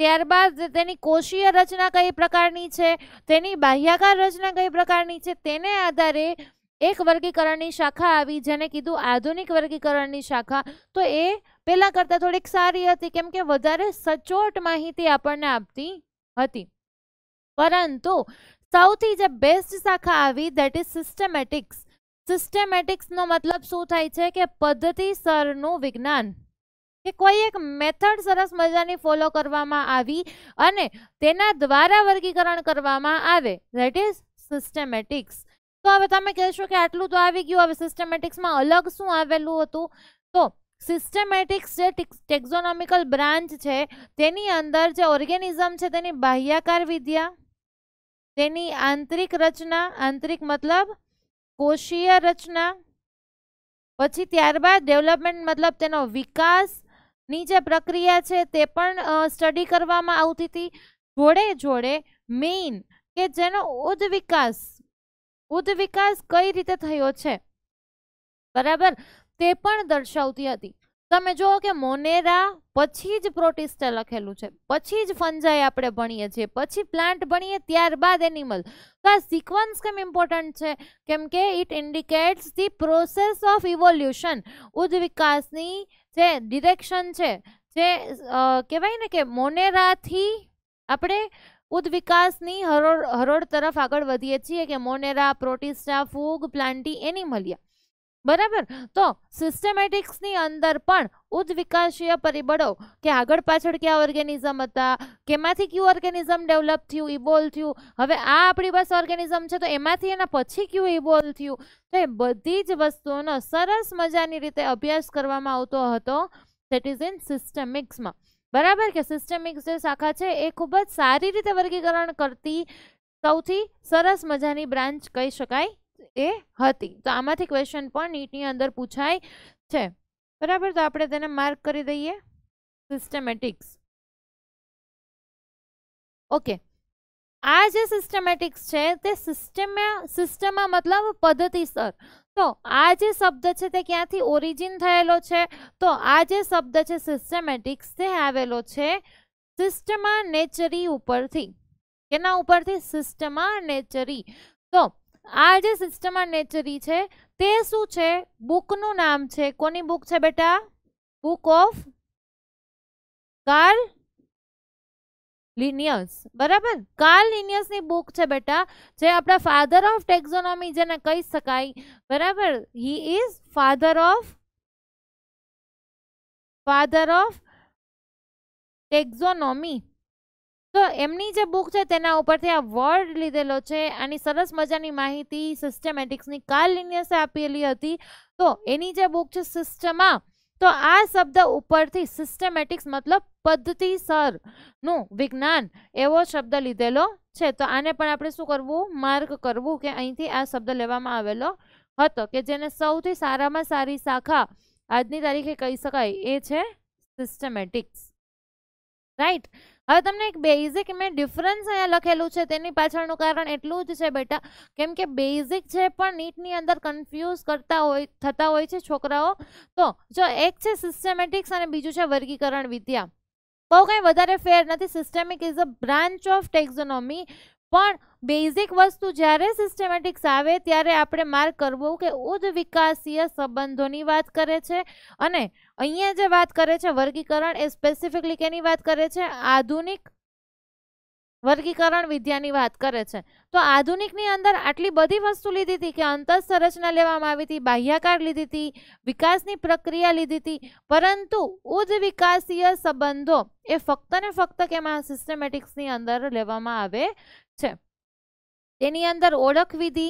ત્યારબાદ તેની કોષીય રચના કઈ પ્રકારની છે તેની બાહ્યાકાર રચના કઈ પ્રકારની છે તેને આધારે એક વર્ગીકરણની શાખા આવી જેને કીધું આધુનિક વર્ગીકરણની શાખા તો એ પહેલાં કરતાં થોડીક સારી હતી કેમ કે વધારે સચોટ માહિતી આપણને આપતી હતી પરંતુ સૌથી જે બેસ્ટ શાખા આવી દેટ ઇઝ સિસ્ટમેટિક્સ સિસ્ટેમેટિક્સનો મતલબ શું થાય છે કે પદ્ધતિસરનું વિજ્ઞાન કે કોઈ એક મેથડ સરસ મજાની ફોલો કરવામાં આવી અને તેના દ્વારા વર્ગીકરણ કરવામાં આવે ધેટ ઇઝ સિસ્ટેમેટિક્સ તો હવે તમે કહેશો કે આટલું તો આવી ગયું હવે સિસ્ટમેટિક્સમાં અલગ શું આવેલું હતું તો સિસ્ટમેટિક્સ જે ટેક્ઝોનોમિકલ બ્રાન્ચ છે તેની અંદર જે ઓર્ગેનિઝમ છે તેની બાહ્યાકાર વિદ્યા તેની આંતરિક રચના આંતરિક મતલબ કોષીય રચના પછી ત્યારબાદ ડેવલપમેન્ટ મતલબ તેનો વિકાસની જે પ્રક્રિયા છે તે પણ સ્ટડી કરવામાં આવતી હતી જોડે જોડે મેઇન કે જેનો ઉદ વિકાસ ઉદ્ધ વિકાસ કઈ રીતે થયો છે બરાબર તે પણ દર્શાવતી હતી તમે જુઓ કે મોનેરા પછી જ પ્રોટિસ્ટા લખેલું છે પછી જ ફંજાઈ આપણે ભણીએ છીએ પછી પ્લાન્ટ ભણીએ ત્યારબાદ એનિમલ તો આ સિક્વન્સ કેમ ઇમ્પોર્ટન્ટ છે કેમ કે it indicates the process of evolution ઉદ વિકાસની જે ડિરેક્શન છે જે કહેવાય ને કે મોનેરાથી આપણે ઉદ વિકાસની હરોળ હરોળ તરફ આગળ વધીએ છીએ કે મોનેરા પ્રોટિસ્ટા ફૂગ પ્લાન્ટી એની મળીએ બરાબર તો સિસ્ટમેટિક્સની અંદર પણ ઉદ્વિકાસીય પરિબળો કે આગળ પાછળ કયા ઓર્ગેનિઝમ હતા કેમાંથી કયું ઓર્ગેનિઝમ ડેવલપ થયું ઇબોલ થયું હવે આ આપણી પાસે ઓર્ગેનિઝમ છે તો એમાંથી એના પછી કયું ઇબોલ થયું તો એ બધી જ વસ્તુઓનો સરસ મજાની રીતે અભ્યાસ કરવામાં આવતો હતો દેટ ઇઝ ઇન સિસ્ટમિક્સમાં બરાબર કે સિસ્ટમિક જે શાખા છે એ ખૂબ જ સારી રીતે વર્ગીકરણ કરતી સૌથી સરસ મજાની બ્રાન્ચ કહી શકાય એ હતી તો આમાંથી ક્વેશ્ચન પણ નીટની અંદર પૂછાય છે બરાબર તો આપણે તેને માર્ક કરી દઈએ સિસ્ટમેટિક્સ ઓકે આ જે સિસ્ટમેટિક્સ છે તે સિસ્ટમ સિસ્ટમમાં મતલબ પદ્ધતિસર તો આ જે શબ્દ છે તે ક્યાંથી ઓરિજિન થયેલો છે તો આ જે શબ્દ છે સિસ્ટમેટિક્સ તે આવેલો છે સિસ્ટમા નેચરી ઉપરથી કેના ઉપરથી સિસ્ટમા નેચરી તો આ જે સિસ્ટમા નેચરી છે તે શું છે બુકનું નામ છે કોની બુક છે બેટા બુક ઓફ કાર્લ લિનિયસ બરાબર કાર્લ લિનિયસની બુક છે બેટા જે આપણા ફાધર ઓફ ટેક્ઝોનોમી જેને કહી શકાય બરાબર he is father of father of taxonomy તો એમની જે બુક છે તેના ઉપરથી આ વર્ડ લીધેલો છે આની સરસ મજાની માહિતી સિસ્ટમેટિક્સની કાર્લ લિનિયસે આપેલી હતી તો એની જે બુક છે સિસ્ટમા તો આ શબ્દ ઉપરથી સિસ્ટમેટિક્સ મતલબ પદ્ધતિસર નું વિજ્ઞાન એવો શબ્દ લીધેલો છે તો આને પણ આપણે શું કરવું માર્ક કરવું કે અહીંથી આ શબ્દ લેવામાં આવેલો હતો કે જેને સૌથી સારામાં સારી શાખા આજની તારીખે કહી શકાય એ છે સિસ્ટમેટિક્સ રાઈટ હવે તમને એક બેઝિક મેં ડિફરન્સ અહીંયા લખેલું છે તેની પાછળનું કારણ એટલું જ છે બેટા કેમ કે બેઝિક છે પણ નીટની અંદર કન્ફ્યુઝ કરતા હોય થતા હોય છે છોકરાઓ તો જો એક છે સિસ્ટેમેટિક્સ અને બીજું છે વર્ગીકરણ વિદ્યા બહુ કંઈ વધારે ફેર નથી systemic is a branch of taxonomy પણ બેઝિક વસ્તુ જ્યારે સિસ્ટેમેટિક્સ આવે ત્યારે આપણે માર્ક કરવું કે ઉદ્વિકાસીય સંબંધોની વાત કરે છે અને અહીંયા જે વાત કરે છે વર્ગીકરણ એ સ્પેસિફિકલી કેની વાત કરે છે આધુનિક વર્ગીકરણ વિદ્યાની વાત કરે છે તો આધુનિકની અંદર આટલી બધી વસ્તુ લીધી હતી કે અંતરસંરચના લેવામાં આવી હતી બાહ્યાકાર લીધી હતી વિકાસની પ્રક્રિયા લીધી હતી પરંતુ ઉજ વિકાસીય સંબંધો એ ફક્ત ને ફક્ત કેમાં સિસ્ટમેટિક્સની અંદર લેવામાં આવે છે તેની અંદર ઓળખ વિધિ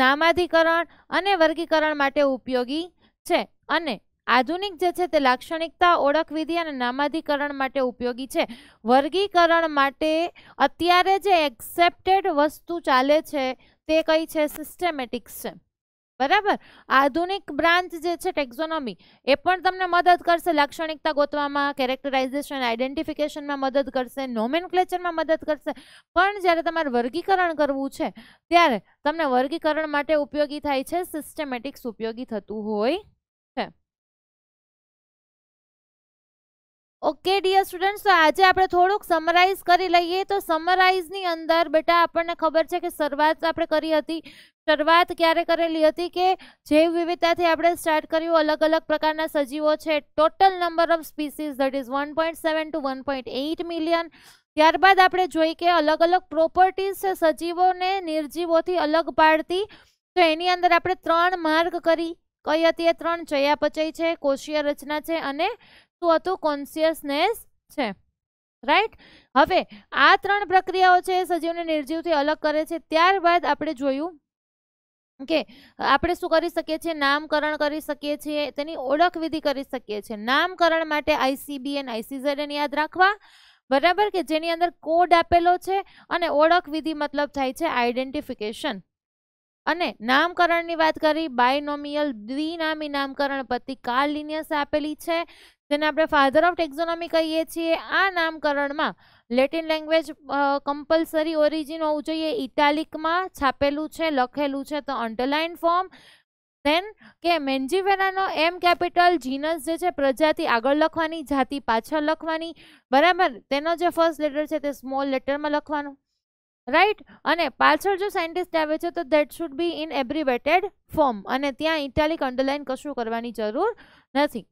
નામાધિકરણ અને વર્ગીકરણ માટે ઉપયોગી છે અને આધુનિક જે છે તે લાક્ષણિકતા ઓળખ અને નામાધિકરણ માટે ઉપયોગી છે વર્ગીકરણ માટે અત્યારે જે એક્સેપ્ટેડ વસ્તુ ચાલે છે તે કઈ છે સિસ્ટેમેટિક્સ છે બરાબર આધુનિક બ્રાન્ચ જે છે ટેક્ઝોનોમી એ પણ તમને મદદ કરશે લાક્ષણિકતા ગોતવામાં કેરેક્ટરાઇઝેશન આઈડેન્ટિફિકેશનમાં મદદ કરશે ક્લેચરમાં મદદ કરશે પણ જ્યારે તમારે વર્ગીકરણ કરવું છે ત્યારે તમને વર્ગીકરણ માટે ઉપયોગી થાય છે સિસ્ટેમેટિક્સ ઉપયોગી થતું હોય ઓકે ડિયર સ્ટુડન્ટ્સ તો આજે આપણે થોડુંક સમરાઈઝ કરી લઈએ તો સમરાઇઝની અંદર બેટા આપણને ખબર છે કે શરૂઆત આપણે કરી હતી શરૂઆત ક્યારે કરેલી હતી કે જૈવ વિવિધતાથી આપણે સ્ટાર્ટ કર્યું અલગ અલગ પ્રકારના સજીવો છે total number of species that is one point seven two one point eight million ત્યારબાદ આપણે જોઈ કે અલગ અલગ પ્રોપર્ટીઝ છે સજીવોને નિર્જીવોથી અલગ પાડતી તો એની અંદર આપણે ત્રણ માર્ગ કરી કઈ હતી એ ત્રણ ચયાપચય છે કોષીય રચના છે અને શું હતું કોન્સિયસનેસ છે રાઈટ હવે આ ત્રણ પ્રક્રિયાઓ છે સજીવને નિર્જીવથી અલગ કરે છે ત્યારબાદ આપણે જોયું કે આપણે શું કરી શકીએ છીએ નામકરણ કરી શકીએ છીએ તેની ઓળખ વિધિ કરી શકીએ છીએ નામકરણ માટે આઈસીબી એન યાદ રાખવા બરાબર કે જેની અંદર કોડ આપેલો છે અને ઓળખ વિધિ મતલબ થાય છે આઈડેન્ટિફિકેશન અને નામકરણની વાત કરી બાયનોમિયલ દ્વિનામી નામકરણ પત્તી કાર્લિનિયસ આપેલી છે જેને આપણે ફાધર ઓફ ટેક્ઝોનોમી કહીએ છીએ આ નામકરણમાં લેટિન લેંગ્વેજ કમ્પલસરી ઓરિજિન હોવું જોઈએ ઇટાલિકમાં છાપેલું છે લખેલું છે તો અંડરલાઇન ફોર્મ દેન કે મેન્જીવેરાનો એમ કેપિટલ જીનસ જે છે પ્રજાતિ આગળ લખવાની જાતિ પાછળ લખવાની બરાબર તેનો જે ફર્સ્ટ લેટર છે તે સ્મોલ લેટરમાં લખવાનો રાઈટ અને પાછળ જો સાયન્ટિસ્ટ આવે છે તો that should be in abbreviated form અને ત્યાં ઇટાલિક અન્ડરલાઇન કશું કરવાની જરૂર નથી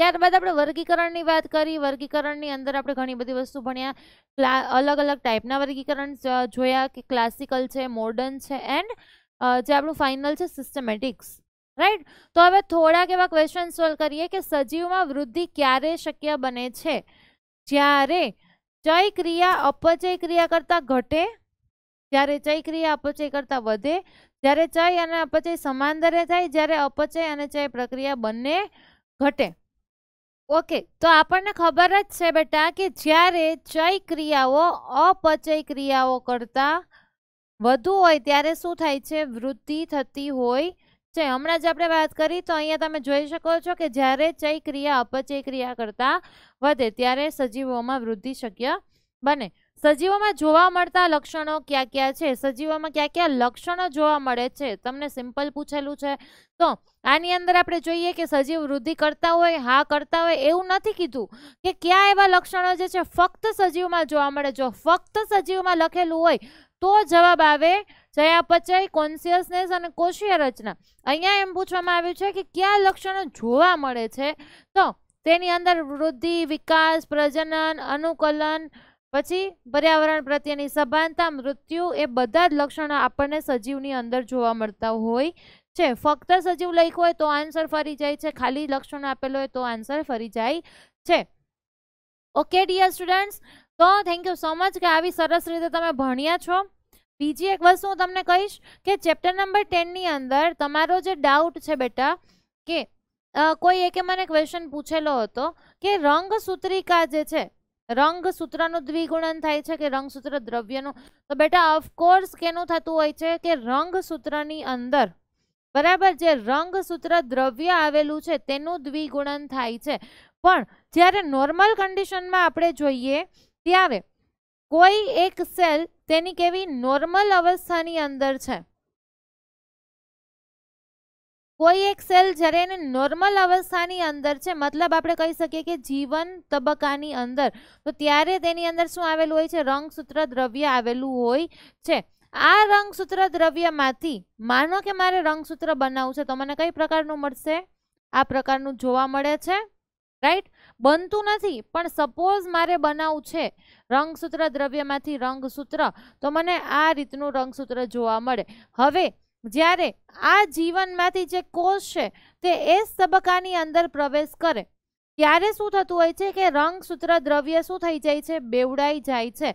ત્યારબાદ આપણે વર્ગીકરણની વાત કરી વર્ગીકરણની અંદર આપણે ઘણી બધી વસ્તુ ભણ્યા અલગ અલગ ટાઈપના વર્ગીકરણ જોયા કે ક્લાસિકલ છે મોર્ડન છે એન્ડ જે આપણું ફાઇનલ છે સિસ્ટમેટિક્સ રાઈટ તો હવે થોડાક એવા ક્વેશ્ચન સોલ્વ કરીએ કે સજીવમાં વૃદ્ધિ ક્યારે શક્ય બને છે જ્યારે ચય ક્રિયા અપચય ક્રિયા કરતાં ઘટે જ્યારે ચય ક્રિયા અપચય કરતાં વધે જ્યારે ચય અને અપચય સમાંતરે થાય જ્યારે અપચય અને ચય પ્રક્રિયા બંને ઘટે ઓકે તો આપણને ખબર જ છે બેટા કે જ્યારે ચય ક્રિયાઓ અપચય ક્રિયાઓ કરતાં વધુ હોય ત્યારે શું થાય છે વૃદ્ધિ થતી હોય છે હમણાં જ આપણે વાત કરી તો અહીંયા તમે જોઈ શકો છો કે જ્યારે ચય ક્રિયા અપચય ક્રિયા કરતાં વધે ત્યારે સજીવોમાં વૃદ્ધિ શક્ય બને સજીવોમાં જોવા મળતા લક્ષણો ક્યાં ક્યાં છે સજીવોમાં ક્યાં ક્યાં લક્ષણો જોવા મળે છે તમને સિમ્પલ પૂછેલું છે તો આની અંદર આપણે જોઈએ કે સજીવ વૃદ્ધિ કરતા હોય હા કરતા હોય એવું નથી કીધું કે ક્યાં એવા લક્ષણો જે છે ફક્ત સજીવમાં જોવા મળે જો ફક્ત સજીવમાં લખેલું હોય તો જવાબ આવે ચયાપચય કોન્સિયસનેસ અને કોષીય રચના અહીંયા એમ પૂછવામાં આવ્યું છે કે ક્યાં લક્ષણો જોવા મળે છે તો તેની અંદર વૃદ્ધિ વિકાસ પ્રજનન અનુકૂલન પછી પર્યાવરણ પ્રત્યેની સભાનતા મૃત્યુ એ બધા જ લક્ષણો આપણને સજીવની અંદર જોવા મળતા હોય છે ફક્ત સજીવ લખ્યું હોય તો આન્સર ફરી જાય છે ખાલી લક્ષણ આપેલો હોય તો આન્સર ફરી જાય છે ઓકે ડિયર સ્ટુડન્ટ્સ તો થેન્ક યુ સો મચ કે આવી સરસ રીતે તમે ભણ્યા છો બીજી એક વસ્તુ હું તમને કહીશ કે ચેપ્ટર નંબર ટેનની અંદર તમારો જે ડાઉટ છે બેટા કે કોઈ એકે મને ક્વેશ્ચન પૂછેલો હતો કે રંગસૂત્રિકા જે છે રંગસૂત્રનું દ્વિગુણન થાય છે કે રંગસૂત્ર દ્રવ્યનું તો બેટા ઓફકોર્સ કેનું થતું હોય છે કે રંગસૂત્રની અંદર બરાબર જે રંગસૂત્ર દ્રવ્ય આવેલું છે તેનું દ્વિગુણન થાય છે પણ જ્યારે નોર્મલ કન્ડિશનમાં આપણે જોઈએ ત્યારે કોઈ એક સેલ તેની કેવી નોર્મલ અવસ્થાની અંદર છે કોઈ એક સેલ જ્યારે એને નોર્મલ અવસ્થાની અંદર છે મતલબ આપણે કહી શકીએ કે જીવન તબક્કાની અંદર તો ત્યારે તેની અંદર શું આવેલું હોય છે રંગસૂત્ર દ્રવ્ય આવેલું હોય છે આ રંગસૂત્ર દ્રવ્યમાંથી માનો કે મારે રંગસૂત્ર બનાવવું છે તો મને કઈ પ્રકારનું મળશે આ પ્રકારનું જોવા મળે છે રાઈટ બનતું નથી પણ સપોઝ મારે બનાવવું છે રંગસૂત્ર દ્રવ્યમાંથી રંગસૂત્ર તો મને આ રીતનું રંગસૂત્ર જોવા મળે હવે જ્યારે આ જીવનમાંથી જે કોષ છે તે એ તબક્કાની અંદર પ્રવેશ કરે ત્યારે શું થતું હોય છે કે રંગસૂત્ર દ્રવ્ય શું થઈ જાય છે બેવડાઈ જાય છે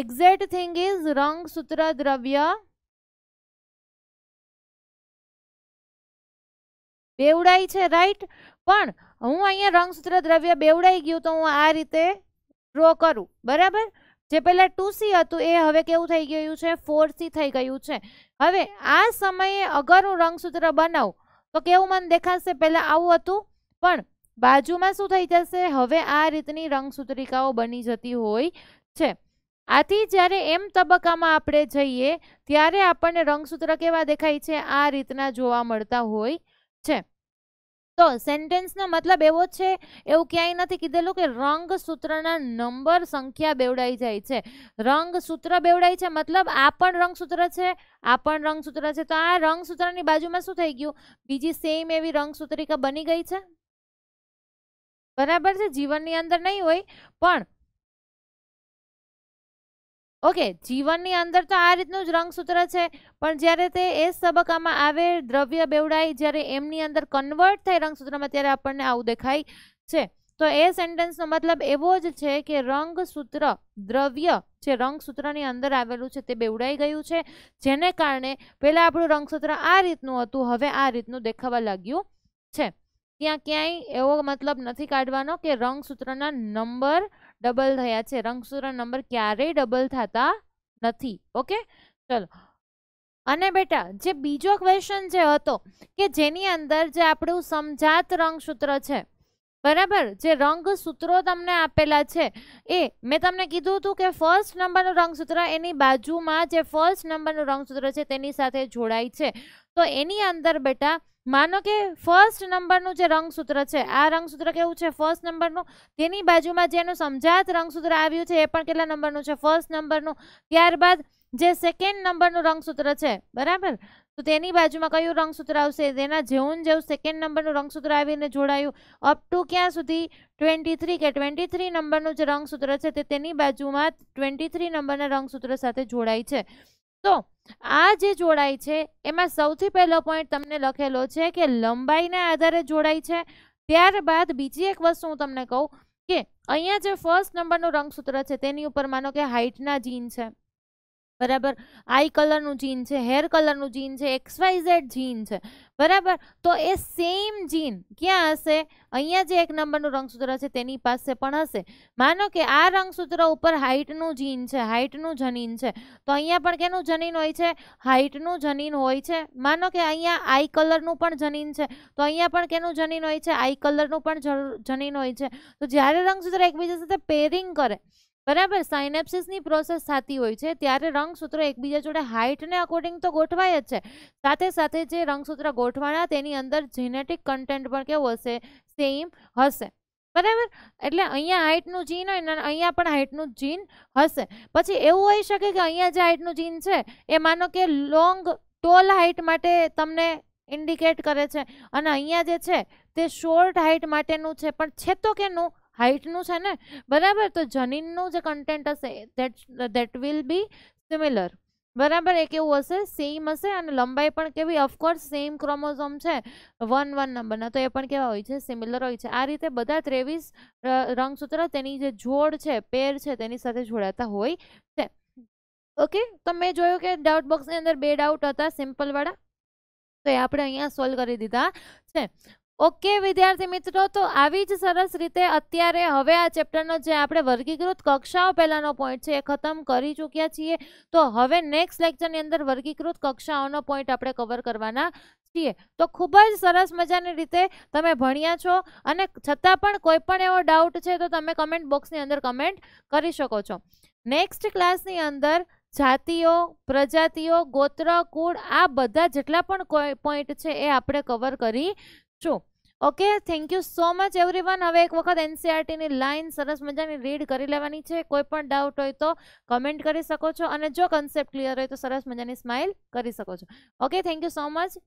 એક્ઝેક્ટ થિંગ ઇઝ રંગસૂત્ર દ્રવ્ય બેવડાઈ છે રાઈટ પણ હું અહીંયા રંગસૂત્ર દ્રવ્ય બેવડાઈ ગયું તો હું આ રીતે ડ્રો કરું બરાબર જે પહેલાં ટુ સી હતું એ હવે કેવું થઈ ગયું છે ફોર સી થઈ ગયું છે હવે આ સમયે અગર હું રંગસૂત્ર બનાવું તો કેવું મને દેખાશે પહેલાં આવું હતું પણ બાજુમાં શું થઈ જશે હવે આ રીતની રંગસૂત્રિકાઓ બની જતી હોય છે આથી જ્યારે એમ તબક્કામાં આપણે જઈએ ત્યારે આપણને રંગસૂત્ર કેવા દેખાય છે આ રીતના જોવા મળતા હોય છે તો સેન્ટેન્સનો મતલબ એવો છે એવું ક્યાંય નથી કીધેલું કે રંગ સૂત્રના નંબર સંખ્યા બેવડાઈ જાય છે રંગ સૂત્ર બેવડાય છે મતલબ આ પણ રંગસૂત્ર છે આ પણ રંગસૂત્ર છે તો આ રંગસૂત્રની બાજુમાં શું થઈ ગયું બીજી સેમ એવી રંગસૂત્રિકા બની ગઈ છે બરાબર છે જીવનની અંદર નહીં હોય પણ ઓકે જીવનની અંદર તો આ રીતનું જ રંગસૂત્ર છે પણ જ્યારે તે એ તબક્કામાં આવે દ્રવ્ય બેવડાય જ્યારે એમની અંદર કન્વર્ટ થાય રંગસૂત્રમાં ત્યારે આપણને આવું દેખાય છે તો એ સેન્ટેન્સનો મતલબ એવો જ છે કે રંગસૂત્ર દ્રવ્ય જે રંગસૂત્રની અંદર આવેલું છે તે બેવડાઈ ગયું છે જેને કારણે પહેલાં આપણું રંગસૂત્ર આ રીતનું હતું હવે આ રીતનું દેખાવા લાગ્યું છે ત્યાં ક્યાંય એવો મતલબ નથી કાઢવાનો કે રંગસૂત્રના નંબર ડબલ થયા છે રંગસૂત્ર નંબર ક્યારેય ડબલ થતા નથી ઓકે ચલો અને બેટા જે બીજો ક્વેશ્ચન જે હતો કે જેની અંદર જે આપણું સમજાત રંગસૂત્ર છે બરાબર જે રંગસૂત્રો તમને આપેલા છે એ મેં તમને કીધું હતું કે ફર્સ્ટ નંબરનું રંગસૂત્ર એની બાજુમાં જે ફર્સ્ટ નંબરનું રંગસૂત્ર છે તેની સાથે જોડાય છે તો એની અંદર બેટા માનો કે ફર્સ્ટ નંબરનું જે રંગસૂત્ર છે આ રંગસૂત્ર કેવું છે ફર્સ્ટ નંબરનું તેની બાજુમાં જેનું સમજાત રંગસૂત્ર આવ્યું છે એ પણ કેટલા નંબરનું છે ફર્સ્ટ નંબરનું ત્યારબાદ જે સેકન્ડ નંબરનું રંગસૂત્ર છે બરાબર તો તેની બાજુમાં કયું રંગસૂત્ર આવશે તેના જેવું જેવું સેકન્ડ નંબરનું રંગસૂત્ર આવીને જોડાયું અપ ટુ ક્યાં સુધી ટ્વેન્ટી થ્રી કે ટ્વેન્ટી થ્રી નંબરનું જે રંગસૂત્ર છે તે તેની બાજુમાં ટ્વેન્ટી થ્રી નંબરના રંગસૂત્ર સાથે જોડાય છે તો આ જે જોડાય છે એમાં સૌથી પહેલો પોઈન્ટ તમને લખેલો છે કે લંબાઈના આધારે જોડાય છે ત્યારબાદ બીજી એક વસ્તુ હું તમને કહું કે અહીંયા જે ફર્સ્ટ નંબરનું રંગસૂત્ર છે તેની ઉપર માનો કે હાઇટના જીન છે બરાબર આઈ કલરનું જીન છે હેર કલરનું જીન છે ઝેડ જીન છે બરાબર તો એ સેમ જીન ક્યાં હશે અહીંયા જે એક નંબરનું રંગસૂત્ર છે તેની પાસે પણ હશે માનો કે આ રંગસૂત્ર ઉપર હાઇટનું જીન છે હાઇટનું જનીન છે તો અહીંયા પણ કેનું જનીન હોય છે હાઇટનું જનીન હોય છે માનો કે અહીંયા આઈ કલરનું પણ જનીન છે તો અહીંયા પણ કેનું જનીન હોય છે આઈ કલરનું પણ જનીન હોય છે તો જ્યારે રંગસૂત્ર એકબીજા સાથે પેરિંગ કરે બરાબર સાઇનેપ્સિસની પ્રોસેસ થતી હોય છે ત્યારે રંગસૂત્રો એકબીજા જોડે હાઇટને અકોર્ડિંગ તો ગોઠવાય જ છે સાથે સાથે જે રંગસૂત્ર ગોઠવાના તેની અંદર જીનેટિક કન્ટેન્ટ પણ કેવો હશે સેમ હશે બરાબર એટલે અહીંયા હાઇટનું જીન હોય ને અહીંયા પણ હાઇટનું જીન હશે પછી એવું હોઈ શકે કે અહીંયા જે હાઇટનું જીન છે એ માનો કે લોંગ ટોલ હાઇટ માટે તમને ઇન્ડિકેટ કરે છે અને અહીંયા જે છે તે શોર્ટ હાઇટ માટેનું છે પણ છેતો કેનું હાઇટનું છે ને બરાબર તો જનીનનું જે કન્ટેન્ટ હશે ધેટ વિલ બી સિમિલર બરાબર એ કેવું હશે સેમ હશે અને લંબાઈ પણ કેવી ઓફકોર્સ સેમ ક્રોમોઝોમ છે વન વન નંબરના તો એ પણ કેવા હોય છે સિમિલર હોય છે આ રીતે બધા ત્રેવીસ રંગસૂત્ર તેની જે જોડ છે પેર છે તેની સાથે જોડાતા હોય છે ઓકે તો મેં જોયું કે ડાઉટ બોક્સની અંદર બે ડાઉટ હતા સિમ્પલવાળા તો એ આપણે અહીંયા સોલ્વ કરી દીધા છે ઓકે વિદ્યાર્થી મિત્રો તો આવી જ સરસ રીતે અત્યારે હવે આ ચેપ્ટરનો જે આપણે વર્ગીકૃત કક્ષાઓ પહેલાંનો પોઈન્ટ છે એ ખતમ કરી ચૂક્યા છીએ તો હવે નેક્સ્ટ લેક્ચરની અંદર વર્ગીકૃત કક્ષાઓનો પોઈન્ટ આપણે કવર કરવાના છીએ તો ખૂબ જ સરસ મજાની રીતે તમે ભણ્યા છો અને છતાં પણ કોઈ પણ એવો ડાઉટ છે તો તમે કમેન્ટ બોક્સની અંદર કમેન્ટ કરી શકો છો નેક્સ્ટ ક્લાસની અંદર જાતિઓ પ્રજાતિઓ ગોત્ર કુળ આ બધા જેટલા પણ કોઈ પોઈન્ટ છે એ આપણે કવર કરી કરીશું okay thank you so much everyone હવે એક વખત એનસીઆરટીની e લાઇન સરસ મજાની રીડ કરી લેવાની છે કોઈ પણ ડાઉટ હોય તો કમેન્ટ કરી શકો છો અને જો કન્સેપ્ટ ક્લિયર હોય તો સરસ મજાની સ્માઇલ કરી શકો છો okay thank you so much